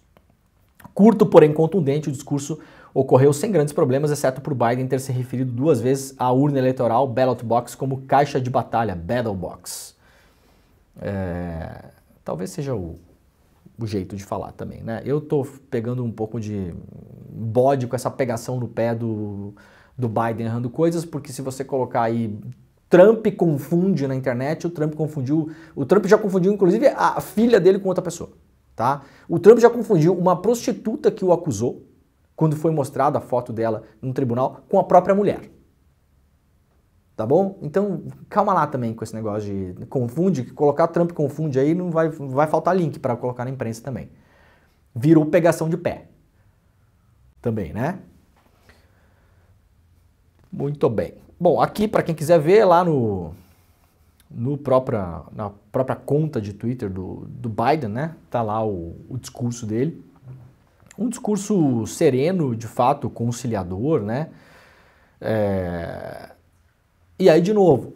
Speaker 1: Curto, porém contundente, o discurso ocorreu sem grandes problemas, exceto por Biden ter se referido duas vezes à urna eleitoral ballot box como caixa de batalha, battle box. É, talvez seja o, o, jeito de falar também, né? Eu tô pegando um pouco de bode com essa pegação no pé do, do Biden errando coisas, porque se você colocar aí Trump confunde na internet, o Trump confundiu, o Trump já confundiu inclusive a filha dele com outra pessoa, tá? O Trump já confundiu uma prostituta que o acusou quando foi mostrada a foto dela no tribunal com a própria mulher. Tá bom? Então, calma lá também com esse negócio de confunde, colocar Trump confunde aí, não vai, vai faltar link para colocar na imprensa também. Virou pegação de pé. Também, né? Muito bem. Bom, aqui para quem quiser ver lá no, no própria, na própria conta de Twitter do, do Biden, né? Tá lá o, o discurso dele. Um discurso sereno, de fato, conciliador, né? É... E aí, de novo,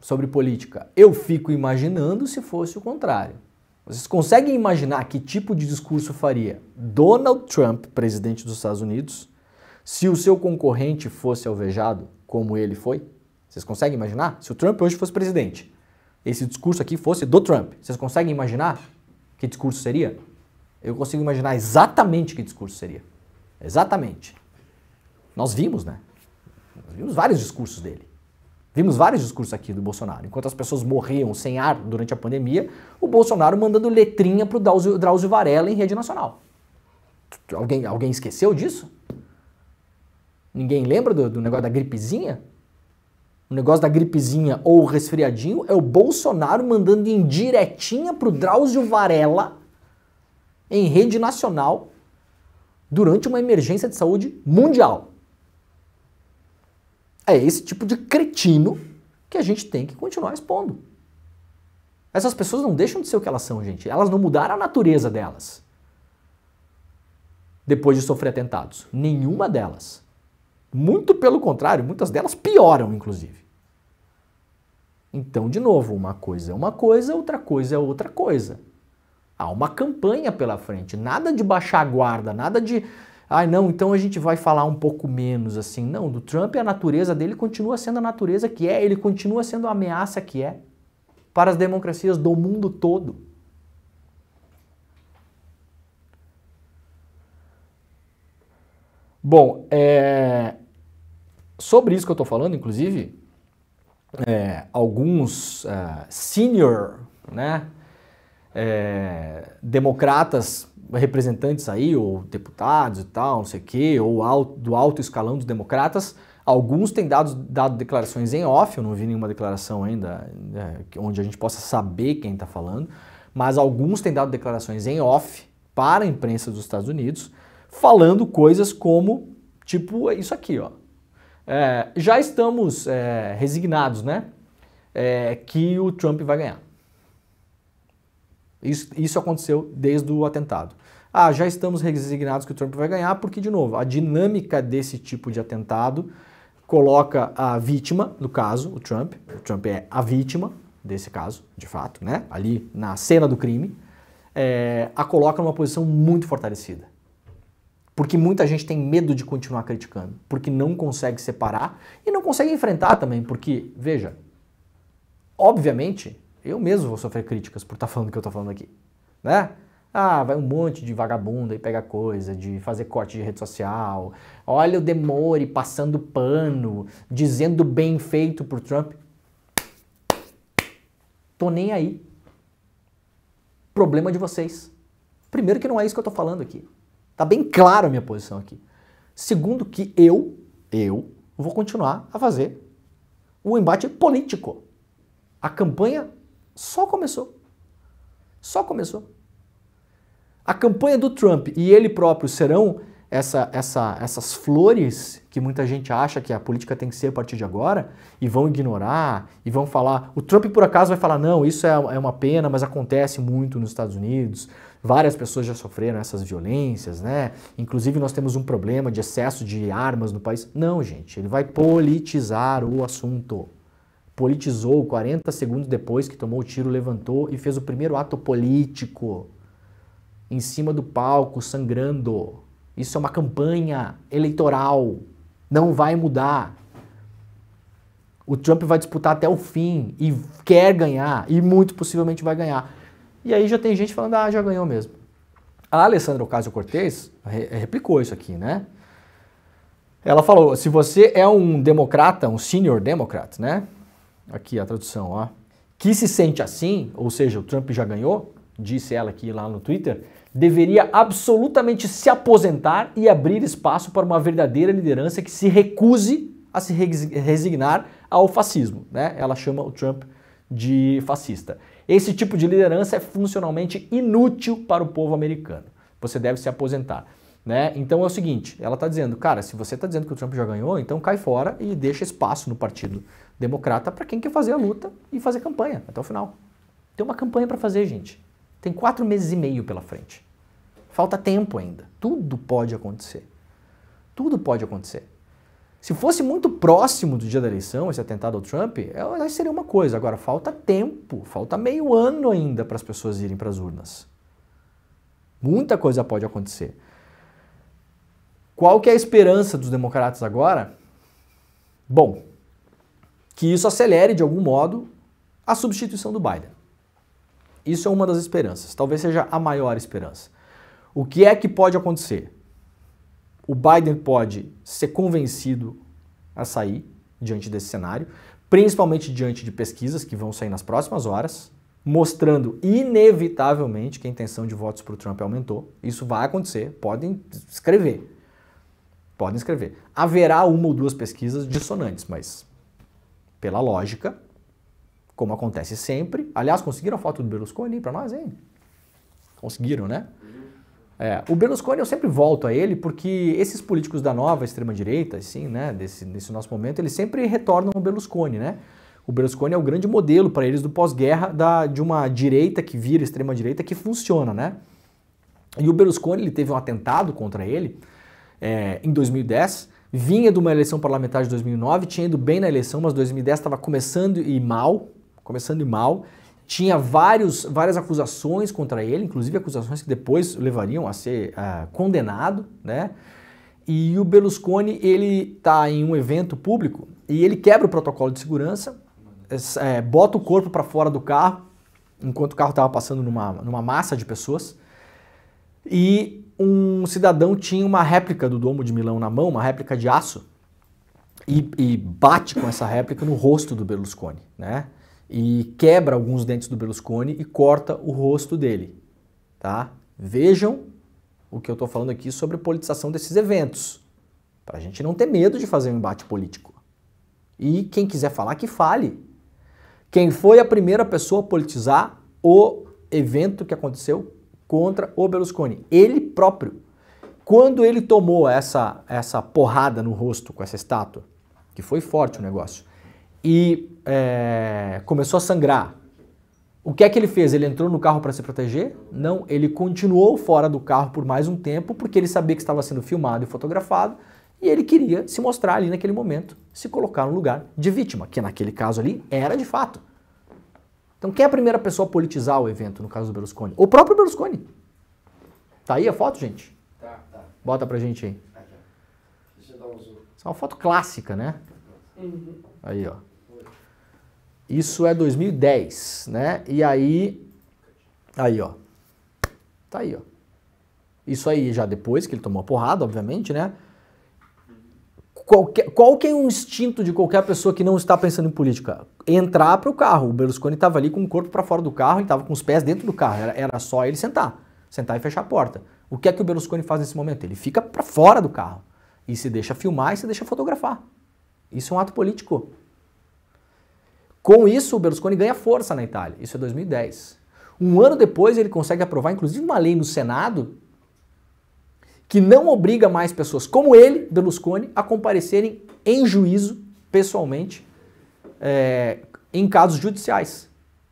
Speaker 1: sobre política. Eu fico imaginando se fosse o contrário. Vocês conseguem imaginar que tipo de discurso faria Donald Trump, presidente dos Estados Unidos, se o seu concorrente fosse alvejado como ele foi? Vocês conseguem imaginar? Se o Trump hoje fosse presidente, esse discurso aqui fosse do Trump, vocês conseguem imaginar que discurso seria? eu consigo imaginar exatamente que discurso seria. Exatamente. Nós vimos, né? Nós vimos vários discursos dele. Vimos vários discursos aqui do Bolsonaro. Enquanto as pessoas morriam sem ar durante a pandemia, o Bolsonaro mandando letrinha pro Drauzio, Drauzio Varela em rede nacional. Alguém, alguém esqueceu disso? Ninguém lembra do, do negócio da gripezinha? O negócio da gripezinha ou resfriadinho é o Bolsonaro mandando indiretinha pro Drauzio Varela em rede nacional durante uma emergência de saúde mundial. É esse tipo de cretino que a gente tem que continuar expondo. Essas pessoas não deixam de ser o que elas são, gente. Elas não mudaram a natureza delas depois de sofrer atentados. Nenhuma delas. Muito pelo contrário, muitas delas pioram, inclusive. Então, de novo, uma coisa é uma coisa, outra coisa é outra coisa. Há uma campanha pela frente, nada de baixar a guarda, nada de ai ah, não, então a gente vai falar um pouco menos assim. Não, do Trump a natureza dele continua sendo a natureza que é, ele continua sendo a ameaça que é para as democracias do mundo todo. Bom, é... sobre isso que eu estou falando, inclusive, é, alguns é, senior, né, é, democratas representantes aí, ou deputados e tal, não sei o quê, ou alto, do alto escalão dos democratas, alguns têm dado, dado declarações em off, eu não vi nenhuma declaração ainda né, onde a gente possa saber quem está falando, mas alguns têm dado declarações em off para a imprensa dos Estados Unidos, falando coisas como, tipo, é isso aqui, ó. É, já estamos é, resignados, né? É, que o Trump vai ganhar. Isso, isso aconteceu desde o atentado. Ah, já estamos resignados que o Trump vai ganhar, porque, de novo, a dinâmica desse tipo de atentado coloca a vítima, no caso, o Trump, o Trump é a vítima desse caso, de fato, né? Ali na cena do crime, é, a coloca numa posição muito fortalecida. Porque muita gente tem medo de continuar criticando, porque não consegue separar e não consegue enfrentar também, porque, veja, obviamente, eu mesmo vou sofrer críticas por estar tá falando o que eu estou falando aqui, né? Ah, vai um monte de vagabunda e pega coisa, de fazer corte de rede social. Olha o Demore passando pano, dizendo bem feito por Trump. Tô nem aí. Problema de vocês. Primeiro que não é isso que eu tô falando aqui. Tá bem claro a minha posição aqui. Segundo que eu, eu vou continuar a fazer o embate político. A campanha só começou. Só começou. A campanha do Trump e ele próprio serão essa, essa, essas flores que muita gente acha que a política tem que ser a partir de agora e vão ignorar e vão falar. O Trump, por acaso, vai falar: não, isso é, é uma pena, mas acontece muito nos Estados Unidos. Várias pessoas já sofreram essas violências, né? Inclusive, nós temos um problema de excesso de armas no país. Não, gente, ele vai politizar o assunto politizou 40 segundos depois que tomou o tiro, levantou e fez o primeiro ato político em cima do palco, sangrando. Isso é uma campanha eleitoral. Não vai mudar. O Trump vai disputar até o fim e quer ganhar e muito possivelmente vai ganhar. E aí já tem gente falando, ah, já ganhou mesmo. A Alessandra Ocasio-Cortez replicou isso aqui, né? Ela falou, se você é um democrata, um senior democrata, né? Aqui a tradução, ó. Que se sente assim, ou seja, o Trump já ganhou, disse ela aqui lá no Twitter, deveria absolutamente se aposentar e abrir espaço para uma verdadeira liderança que se recuse a se resignar ao fascismo. Né? Ela chama o Trump de fascista. Esse tipo de liderança é funcionalmente inútil para o povo americano. Você deve se aposentar. Né? Então é o seguinte, ela está dizendo, cara, se você está dizendo que o Trump já ganhou, então cai fora e deixa espaço no partido democrata para quem quer fazer a luta e fazer campanha até o final. Tem uma campanha para fazer, gente. Tem quatro meses e meio pela frente. Falta tempo ainda. Tudo pode acontecer. Tudo pode acontecer. Se fosse muito próximo do dia da eleição, esse atentado ao Trump, é, é, seria uma coisa. Agora, falta tempo, falta meio ano ainda para as pessoas irem para as urnas. Muita coisa pode acontecer. Qual que é a esperança dos democratas agora? Bom, que isso acelere de algum modo a substituição do Biden. Isso é uma das esperanças, talvez seja a maior esperança. O que é que pode acontecer? O Biden pode ser convencido a sair diante desse cenário, principalmente diante de pesquisas que vão sair nas próximas horas, mostrando inevitavelmente que a intenção de votos para o Trump aumentou. Isso vai acontecer, podem escrever. Podem escrever. Haverá uma ou duas pesquisas dissonantes, mas pela lógica, como acontece sempre. Aliás, conseguiram a foto do Berlusconi para nós, hein? Conseguiram, né? É, o Berlusconi, eu sempre volto a ele porque esses políticos da nova extrema-direita, assim, né, desse, desse nosso momento, eles sempre retornam ao Berlusconi, né? O Berlusconi é o grande modelo para eles do pós-guerra de uma direita que vira extrema-direita que funciona, né? E o Berlusconi, ele teve um atentado contra ele é, em 2010, vinha de uma eleição parlamentar de 2009, tinha ido bem na eleição, mas 2010 estava começando e mal, começando e mal. Tinha vários, várias acusações contra ele, inclusive acusações que depois levariam a ser uh, condenado, né? E o Berlusconi, ele está em um evento público e ele quebra o protocolo de segurança, é, bota o corpo para fora do carro, enquanto o carro estava passando numa, numa massa de pessoas, e um cidadão tinha uma réplica do Domo de Milão na mão, uma réplica de aço, e, e bate com essa réplica no rosto do Berlusconi, né? E quebra alguns dentes do Berlusconi e corta o rosto dele, tá? Vejam o que eu estou falando aqui sobre a politização desses eventos, para a gente não ter medo de fazer um embate político. E quem quiser falar, que fale. Quem foi a primeira pessoa a politizar o evento que aconteceu contra o Berlusconi, ele próprio. Quando ele tomou essa, essa porrada no rosto com essa estátua, que foi forte o negócio, e é, começou a sangrar, o que é que ele fez? Ele entrou no carro para se proteger? Não, ele continuou fora do carro por mais um tempo, porque ele sabia que estava sendo filmado e fotografado, e ele queria se mostrar ali naquele momento, se colocar no lugar de vítima, que naquele caso ali era de fato. Então, quem é a primeira pessoa a politizar o evento, no caso do Berlusconi? O próprio Berlusconi. Tá aí a foto, gente? Tá, tá. Bota pra gente aí. Deixa eu dar um zoom. Isso é uma foto clássica, né? Uhum. Aí, ó. Isso é 2010, né? E aí. Aí, ó. Tá aí, ó. Isso aí já depois que ele tomou a porrada, obviamente, né? Qualquer, qual que é o instinto de qualquer pessoa que não está pensando em política? entrar para o carro. O Berlusconi estava ali com o corpo para fora do carro, e estava com os pés dentro do carro. Era, era só ele sentar, sentar e fechar a porta. O que é que o Berlusconi faz nesse momento? Ele fica para fora do carro e se deixa filmar e se deixa fotografar. Isso é um ato político. Com isso, o Berlusconi ganha força na Itália. Isso é 2010. Um ano depois, ele consegue aprovar, inclusive, uma lei no Senado que não obriga mais pessoas como ele, Berlusconi, a comparecerem em juízo pessoalmente é, em casos judiciais,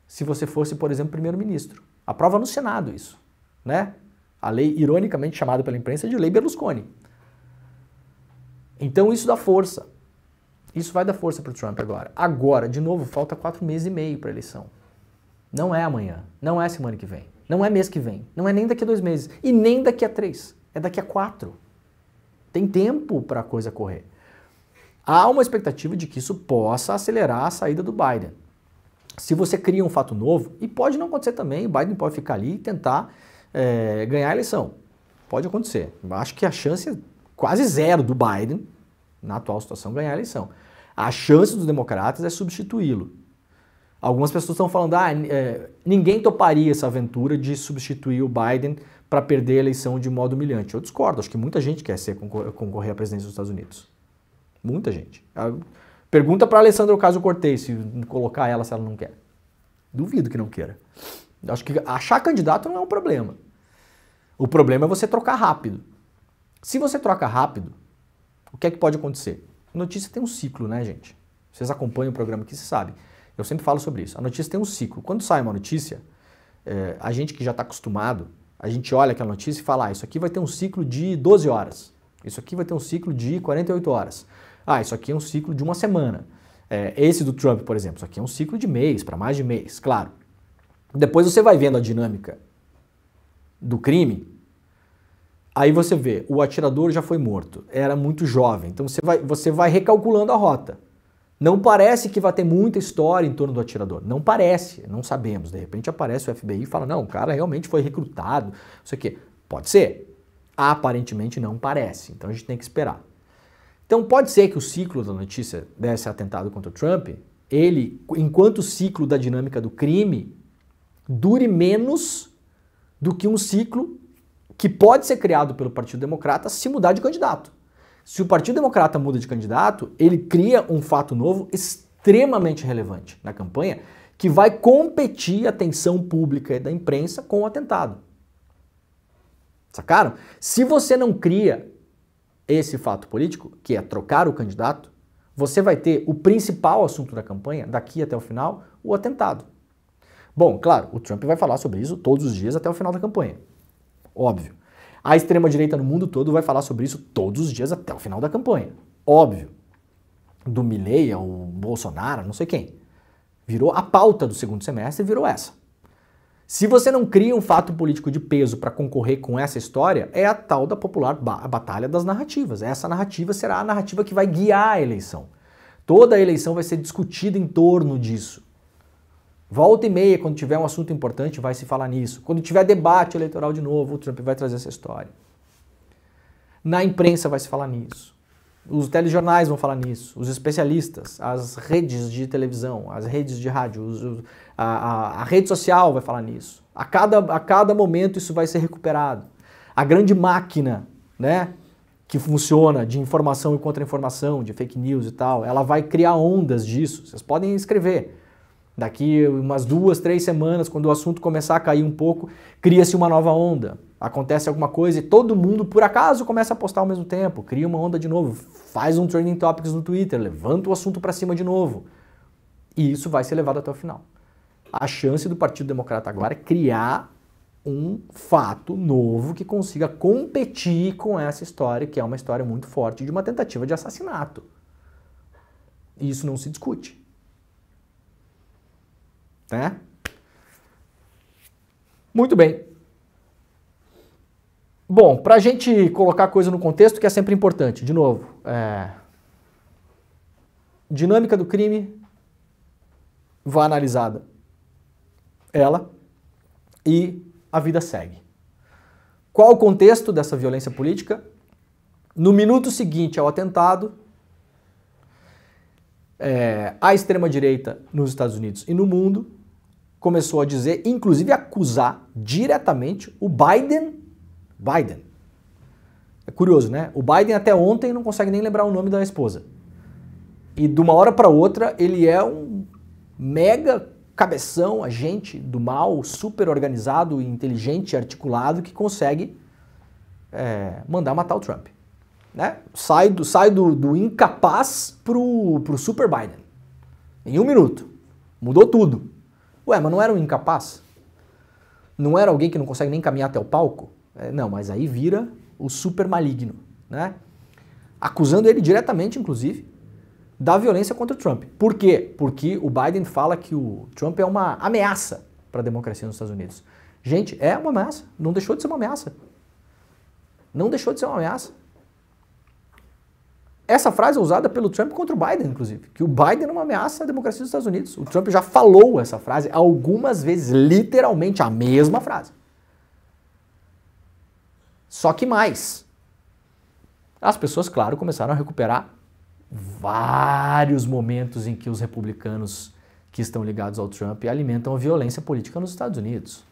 Speaker 1: se você fosse, por exemplo, primeiro-ministro. Aprova no Senado isso, né? A lei, ironicamente chamada pela imprensa de Lei Berlusconi. Então isso dá força. Isso vai dar força para o Trump agora. Agora, de novo, falta quatro meses e meio para a eleição. Não é amanhã, não é semana que vem, não é mês que vem, não é nem daqui a dois meses e nem daqui a três. É daqui a quatro. Tem tempo para a coisa correr. Há uma expectativa de que isso possa acelerar a saída do Biden. Se você cria um fato novo, e pode não acontecer também, o Biden pode ficar ali e tentar é, ganhar a eleição. Pode acontecer. Acho que a chance é quase zero do Biden, na atual situação, ganhar a eleição. A chance dos democratas é substituí-lo. Algumas pessoas estão falando, ah, é, ninguém toparia essa aventura de substituir o Biden para perder a eleição de modo humilhante. Eu discordo, acho que muita gente quer ser, concorrer à presidência dos Estados Unidos. Muita gente. Pergunta para Alessandra Ocasio Cortez se colocar ela se ela não quer. Duvido que não queira. Acho que achar candidato não é um problema. O problema é você trocar rápido. Se você troca rápido, o que é que pode acontecer? A notícia tem um ciclo, né, gente? Vocês acompanham o programa aqui, vocês sabem. Eu sempre falo sobre isso. A notícia tem um ciclo. Quando sai uma notícia, é, a gente que já está acostumado, a gente olha aquela notícia e fala: ah, isso aqui vai ter um ciclo de 12 horas. Isso aqui vai ter um ciclo de 48 horas. Ah, isso aqui é um ciclo de uma semana. É, esse do Trump, por exemplo, isso aqui é um ciclo de mês, para mais de mês, claro. Depois você vai vendo a dinâmica do crime, aí você vê, o atirador já foi morto, era muito jovem, então você vai, você vai recalculando a rota. Não parece que vai ter muita história em torno do atirador. Não parece, não sabemos. De repente aparece o FBI e fala: não, o cara realmente foi recrutado, isso aqui. Pode ser. Aparentemente não parece, então a gente tem que esperar. Então pode ser que o ciclo da notícia desse atentado contra o Trump, ele, enquanto ciclo da dinâmica do crime, dure menos do que um ciclo que pode ser criado pelo Partido Democrata se mudar de candidato. Se o Partido Democrata muda de candidato, ele cria um fato novo extremamente relevante na campanha que vai competir a atenção pública e da imprensa com o atentado. Sacaram? Se você não cria esse fato político, que é trocar o candidato, você vai ter o principal assunto da campanha, daqui até o final, o atentado. Bom, claro, o Trump vai falar sobre isso todos os dias até o final da campanha. Óbvio. A extrema-direita no mundo todo vai falar sobre isso todos os dias até o final da campanha. Óbvio. Do Milley ao Bolsonaro, não sei quem. Virou a pauta do segundo semestre, virou essa. Se você não cria um fato político de peso para concorrer com essa história, é a tal da popular ba batalha das narrativas. Essa narrativa será a narrativa que vai guiar a eleição. Toda a eleição vai ser discutida em torno disso. Volta e meia, quando tiver um assunto importante, vai se falar nisso. Quando tiver debate eleitoral de novo, o Trump vai trazer essa história. Na imprensa vai se falar nisso. Os telejornais vão falar nisso, os especialistas, as redes de televisão, as redes de rádio, os, os, a, a, a, rede social vai falar nisso. A cada, a cada momento isso vai ser recuperado. A grande máquina, né, que funciona de informação e contra-informação, de fake news e tal, ela vai criar ondas disso. Vocês podem escrever. Daqui umas duas, três semanas, quando o assunto começar a cair um pouco, cria-se uma nova onda. Acontece alguma coisa e todo mundo, por acaso, começa a postar ao mesmo tempo, cria uma onda de novo, faz um trending topics no Twitter, levanta o assunto para cima de novo. E isso vai ser levado até o final. A chance do Partido Democrata agora é criar um fato novo que consiga competir com essa história, que é uma história muito forte de uma tentativa de assassinato. E isso não se discute. Né? Muito bem. Bom, para a gente colocar a coisa no contexto, que é sempre importante, de novo, é... dinâmica do crime vá analisada. Ela e a vida segue. Qual o contexto dessa violência política? No minuto seguinte ao atentado, é, a extrema-direita nos Estados Unidos e no mundo começou a dizer, inclusive acusar diretamente o Biden. Biden. É curioso, né? O Biden até ontem não consegue nem lembrar o nome da esposa. E de uma hora para outra ele é um mega cabeção, agente do mal, super organizado, inteligente, articulado, que consegue é, mandar matar o Trump. Né? Sai, do, sai do, do incapaz pro, pro Super Biden. Em um minuto. Mudou tudo. Ué, mas não era um incapaz? Não era alguém que não consegue nem caminhar até o palco? É, não, mas aí vira o super maligno, né? Acusando ele diretamente, inclusive, da violência contra o Trump. Por quê? Porque o Biden fala que o Trump é uma ameaça para a democracia nos Estados Unidos. Gente, é uma ameaça. Não deixou de ser uma ameaça. Não deixou de ser uma ameaça. Essa frase é usada pelo Trump contra o Biden, inclusive, que o Biden é uma ameaça à democracia dos Estados Unidos. O Trump já falou essa frase algumas vezes, literalmente a mesma frase. Só que mais. As pessoas, claro, começaram a recuperar vários momentos em que os republicanos que estão ligados ao Trump alimentam a violência política nos Estados Unidos.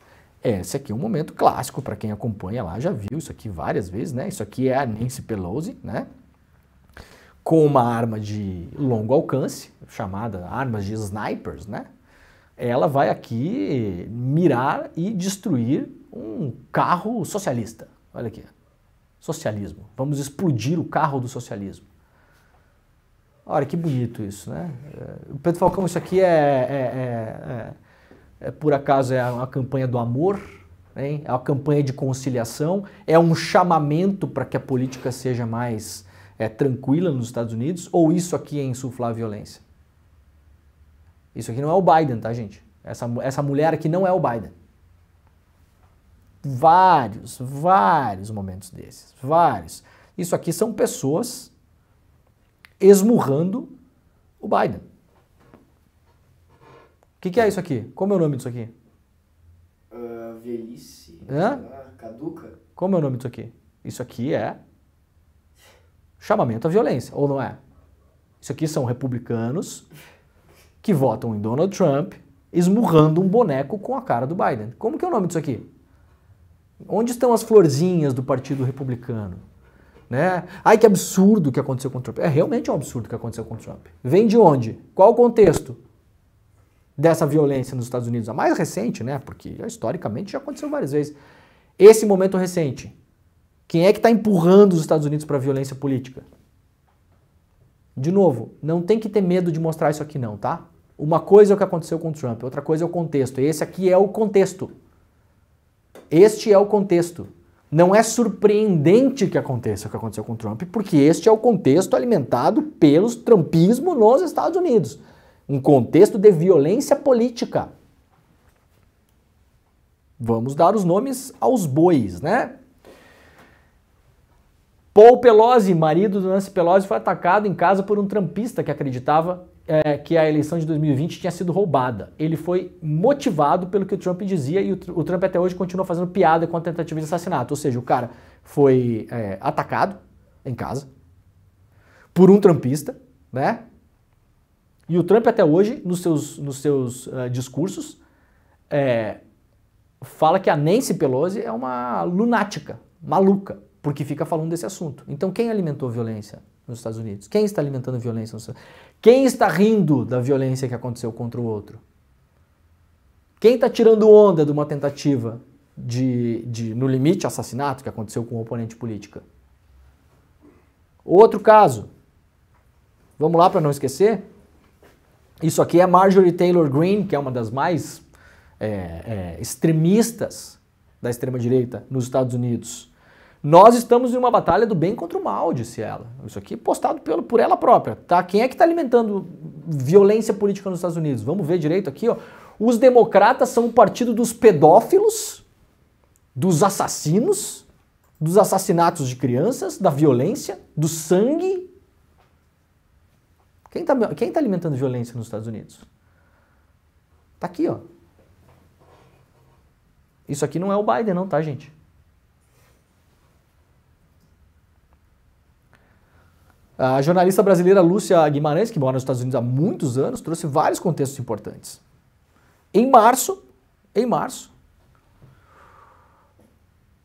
Speaker 1: Esse aqui é um momento clássico para quem acompanha lá, já viu isso aqui várias vezes, né? Isso aqui é a Nancy Pelosi, né? com uma arma de longo alcance, chamada armas de snipers, né? Ela vai aqui mirar e destruir um carro socialista. Olha aqui. Socialismo. Vamos explodir o carro do socialismo. Olha que bonito isso, né? O é, Pedro Falcão, isso aqui é, é, é, é, é por acaso é uma campanha do amor, hein? é uma campanha de conciliação, é um chamamento para que a política seja mais é tranquila nos Estados Unidos ou isso aqui é insuflar violência? Isso aqui não é o Biden, tá, gente? Essa, essa mulher aqui não é o Biden. Vários, vários momentos desses, vários. Isso aqui são pessoas esmurrando o Biden. O que, que, é isso aqui? Como é o nome disso aqui? Uh, velhice. Hã? Caduca. Como é o nome disso aqui? Isso aqui é chamamento à violência, ou não é? Isso aqui são republicanos que votam em Donald Trump esmurrando um boneco com a cara do Biden. Como que é o nome disso aqui? Onde estão as florzinhas do Partido Republicano? Né? Ai, que absurdo que aconteceu com o Trump. É realmente é um absurdo que aconteceu com o Trump. Vem de onde? Qual o contexto dessa violência nos Estados Unidos? A mais recente, né? Porque historicamente já aconteceu várias vezes. Esse momento recente, quem é que está empurrando os Estados Unidos para a violência política? De novo, não tem que ter medo de mostrar isso aqui não, tá? Uma coisa é o que aconteceu com o Trump, outra coisa é o contexto. Esse aqui é o contexto. Este é o contexto. Não é surpreendente que aconteça o que aconteceu com o Trump, porque este é o contexto alimentado pelo trumpismo nos Estados Unidos. Um contexto de violência política. Vamos dar os nomes aos bois, né? Paul Pelosi, marido do Nancy Pelosi, foi atacado em casa por um trampista que acreditava é, que a eleição de 2020 tinha sido roubada. Ele foi motivado pelo que o Trump dizia e o, o Trump até hoje continua fazendo piada com a tentativa de assassinato. Ou seja, o cara foi é, atacado em casa por um trampista, né? E o Trump até hoje, nos seus, nos seus uh, discursos, é, fala que a Nancy Pelosi é uma lunática, maluca porque fica falando desse assunto. Então, quem alimentou violência nos Estados Unidos? Quem está alimentando violência nos Estados Unidos? Quem está rindo da violência que aconteceu contra o outro? Quem está tirando onda de uma tentativa de, de, no limite, assassinato que aconteceu com o oponente político? Outro caso, vamos lá para não esquecer. Isso aqui é Marjorie Taylor Greene, que é uma das mais é, é, extremistas da extrema-direita nos Estados Unidos. Nós estamos em uma batalha do bem contra o mal, disse ela. Isso aqui é postado pelo, por ela própria, tá? Quem é que está alimentando violência política nos Estados Unidos? Vamos ver direito aqui, ó. Os democratas são o partido dos pedófilos, dos assassinos, dos assassinatos de crianças, da violência, do sangue. Quem está quem tá alimentando violência nos Estados Unidos? Está aqui, ó. Isso aqui não é o Biden, não, tá, gente? A jornalista brasileira Lúcia Guimarães, que mora nos Estados Unidos há muitos anos, trouxe vários contextos importantes. Em março, em março,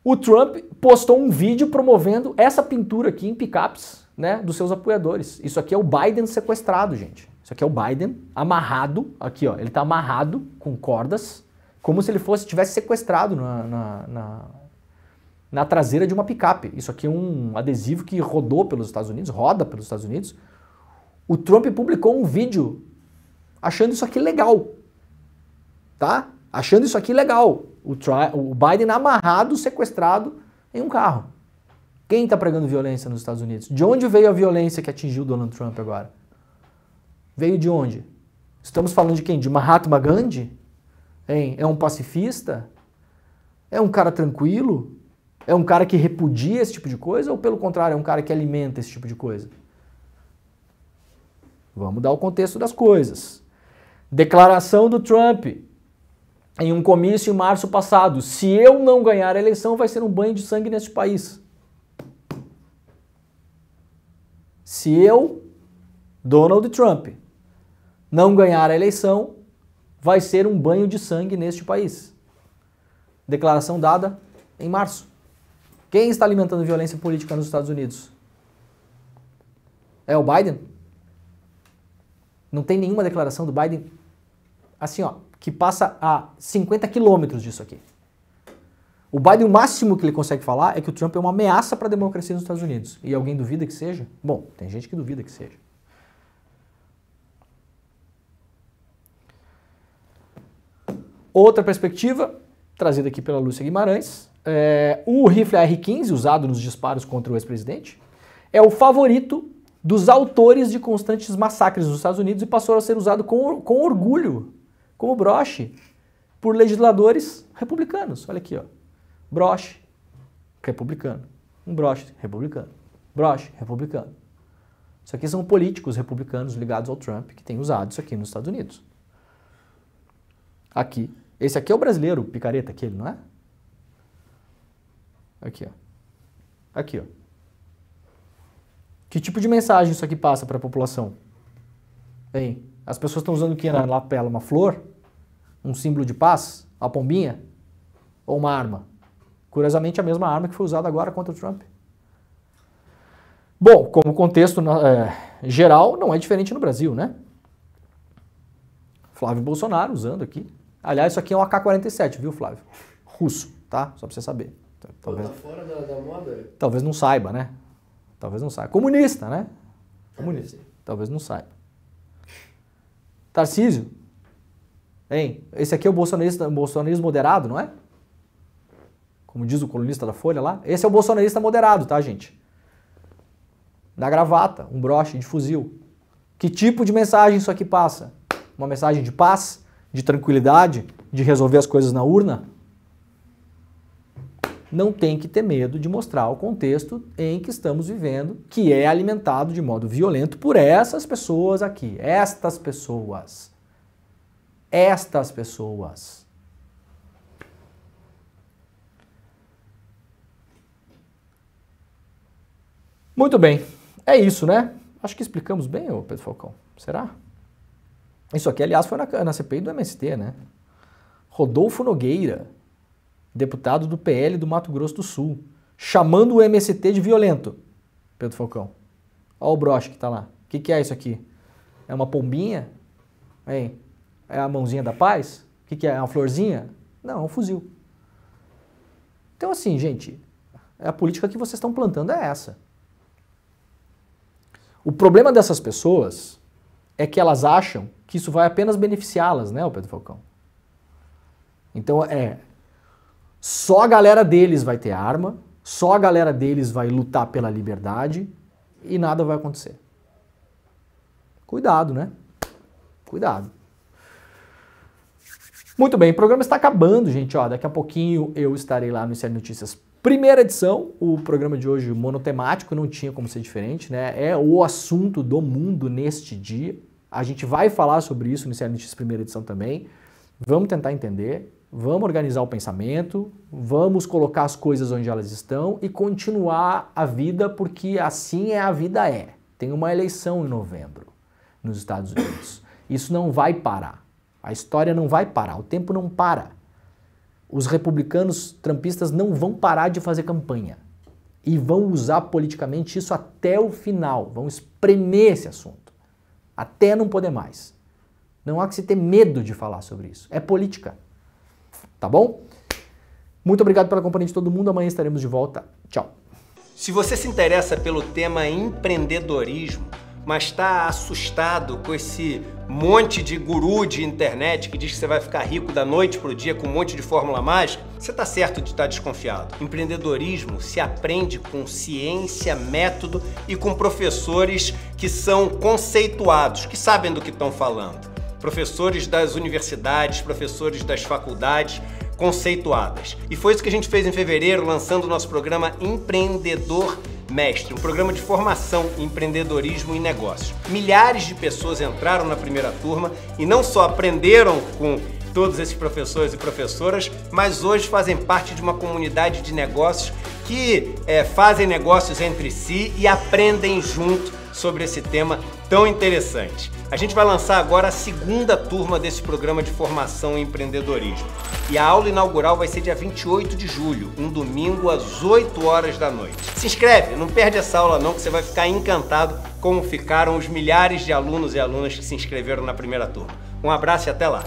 Speaker 1: o Trump postou um vídeo promovendo essa pintura aqui em picapes, né, dos seus apoiadores. Isso aqui é o Biden sequestrado, gente. Isso aqui é o Biden amarrado, aqui ó, ele está amarrado com cordas, como se ele fosse tivesse sequestrado na, na, na na traseira de uma picape. Isso aqui é um adesivo que rodou pelos Estados Unidos, roda pelos Estados Unidos. O Trump publicou um vídeo achando isso aqui legal. Tá? Achando isso aqui legal. O, o Biden amarrado, sequestrado em um carro. Quem está pregando violência nos Estados Unidos? De onde veio a violência que atingiu Donald Trump agora? Veio de onde? Estamos falando de quem? De Mahatma Gandhi? Hein? É um pacifista? É um cara tranquilo? É um cara que repudia esse tipo de coisa ou, pelo contrário, é um cara que alimenta esse tipo de coisa? Vamos dar o contexto das coisas. Declaração do Trump em um comício em março passado: se eu não ganhar a eleição, vai ser um banho de sangue neste país. Se eu, Donald Trump, não ganhar a eleição, vai ser um banho de sangue neste país. Declaração dada em março. Quem está alimentando violência política nos Estados Unidos? É o Biden? Não tem nenhuma declaração do Biden assim, ó, que passa a 50 quilômetros disso aqui. O Biden, o máximo que ele consegue falar é que o Trump é uma ameaça para a democracia nos Estados Unidos. E alguém duvida que seja? Bom, tem gente que duvida que seja. Outra perspectiva trazida aqui pela Lúcia Guimarães. É, o rifle AR-15, usado nos disparos contra o ex-presidente, é o favorito dos autores de constantes massacres nos Estados Unidos e passou a ser usado com, com orgulho, como broche, por legisladores republicanos. Olha aqui, ó. Broche, republicano. Um broche, republicano. Broche, republicano. Isso aqui são políticos republicanos ligados ao Trump que têm usado isso aqui nos Estados Unidos. Aqui, esse aqui é o brasileiro, picareta aquele, não é? Aqui, ó. Aqui, ó. Que tipo de mensagem isso aqui passa para a população? Bem, as pessoas estão usando o que na lapela? Uma flor? Um símbolo de paz? A pombinha? Ou uma arma? Curiosamente, a mesma arma que foi usada agora contra o Trump. Bom, como contexto é, geral, não é diferente no Brasil, né? Flávio Bolsonaro usando aqui Aliás, isso aqui é um AK-47, viu, Flávio? Russo, tá? Só pra você saber. Tá Talvez... tá fora da, da, moda? Talvez não saiba, né? Talvez não saiba. Comunista, né? É, Comunista. É. Talvez não saiba. Tarcísio? Hein? Esse aqui é o bolsonarista, bolsonarismo moderado, não é? Como diz o colunista da Folha lá. Esse é o bolsonarista moderado, tá, gente? Na gravata, um broche de fuzil. Que tipo de mensagem isso aqui passa? Uma mensagem de paz? de tranquilidade de resolver as coisas na urna? Não tem que ter medo de mostrar o contexto em que estamos vivendo, que é alimentado de modo violento por essas pessoas aqui. Estas pessoas. Estas pessoas. Muito bem. É isso, né? Acho que explicamos bem, Pedro Falcão. Será? Isso aqui, aliás, foi na, na CPI do MST, né? Rodolfo Nogueira, deputado do PL do Mato Grosso do Sul, chamando o MST de violento. Pedro Falcão. Olha o broche que tá lá. O que, que, é isso aqui? É uma pombinha? Hein? É a mãozinha da paz? O que, que, é? É uma florzinha? Não, é um fuzil. Então, assim, gente, a política que vocês estão plantando é essa. O problema dessas pessoas é que elas acham que isso vai apenas beneficiá-las, né, o Pedro Falcão? Então é só a galera deles vai ter arma, só a galera deles vai lutar pela liberdade e nada vai acontecer. Cuidado, né? Cuidado. Muito bem, o programa está acabando, gente. Ó, daqui a pouquinho eu estarei lá no Insider Notícias Primeira edição, o programa de hoje monotemático, não tinha como ser diferente, né? É o assunto do mundo neste dia. A gente vai falar sobre isso no Notícias primeira edição também. Vamos tentar entender, vamos organizar o pensamento, vamos colocar as coisas onde elas estão e continuar a vida, porque assim é a vida é. Tem uma eleição em novembro nos Estados Unidos. Isso não vai parar. A história não vai parar, o tempo não para. Os republicanos trampistas não vão parar de fazer campanha e vão usar politicamente isso até o final, vão espremer esse assunto até não poder mais. Não há que se ter medo de falar sobre isso. É política. Tá bom? Muito obrigado pela companhia de todo mundo. Amanhã estaremos de volta. Tchau.
Speaker 2: Se você se interessa pelo tema empreendedorismo, mas está assustado com esse monte de guru de internet que diz que você vai ficar rico da noite para o dia com um monte de fórmula mágica, você está certo de estar tá desconfiado. Empreendedorismo se aprende com ciência, método e com professores que são conceituados, que sabem do que estão falando. Professores das universidades, professores das faculdades, conceituadas. E foi isso que a gente fez em fevereiro, lançando o nosso programa Empreendedor Mestre, um programa de formação em empreendedorismo e negócios. Milhares de pessoas entraram na primeira turma e não só aprenderam com Todos esses professores e professoras, mas hoje fazem parte de uma comunidade de negócios que é, fazem negócios entre si e aprendem junto sobre esse tema tão interessante. A gente vai lançar agora a segunda turma desse programa de formação em empreendedorismo. E a aula inaugural vai ser dia 28 de julho, um domingo às 8 horas da noite. Se inscreve, não perde essa aula não, que você vai ficar encantado como ficaram os milhares de alunos e alunas que se inscreveram na primeira turma. Um abraço e até lá!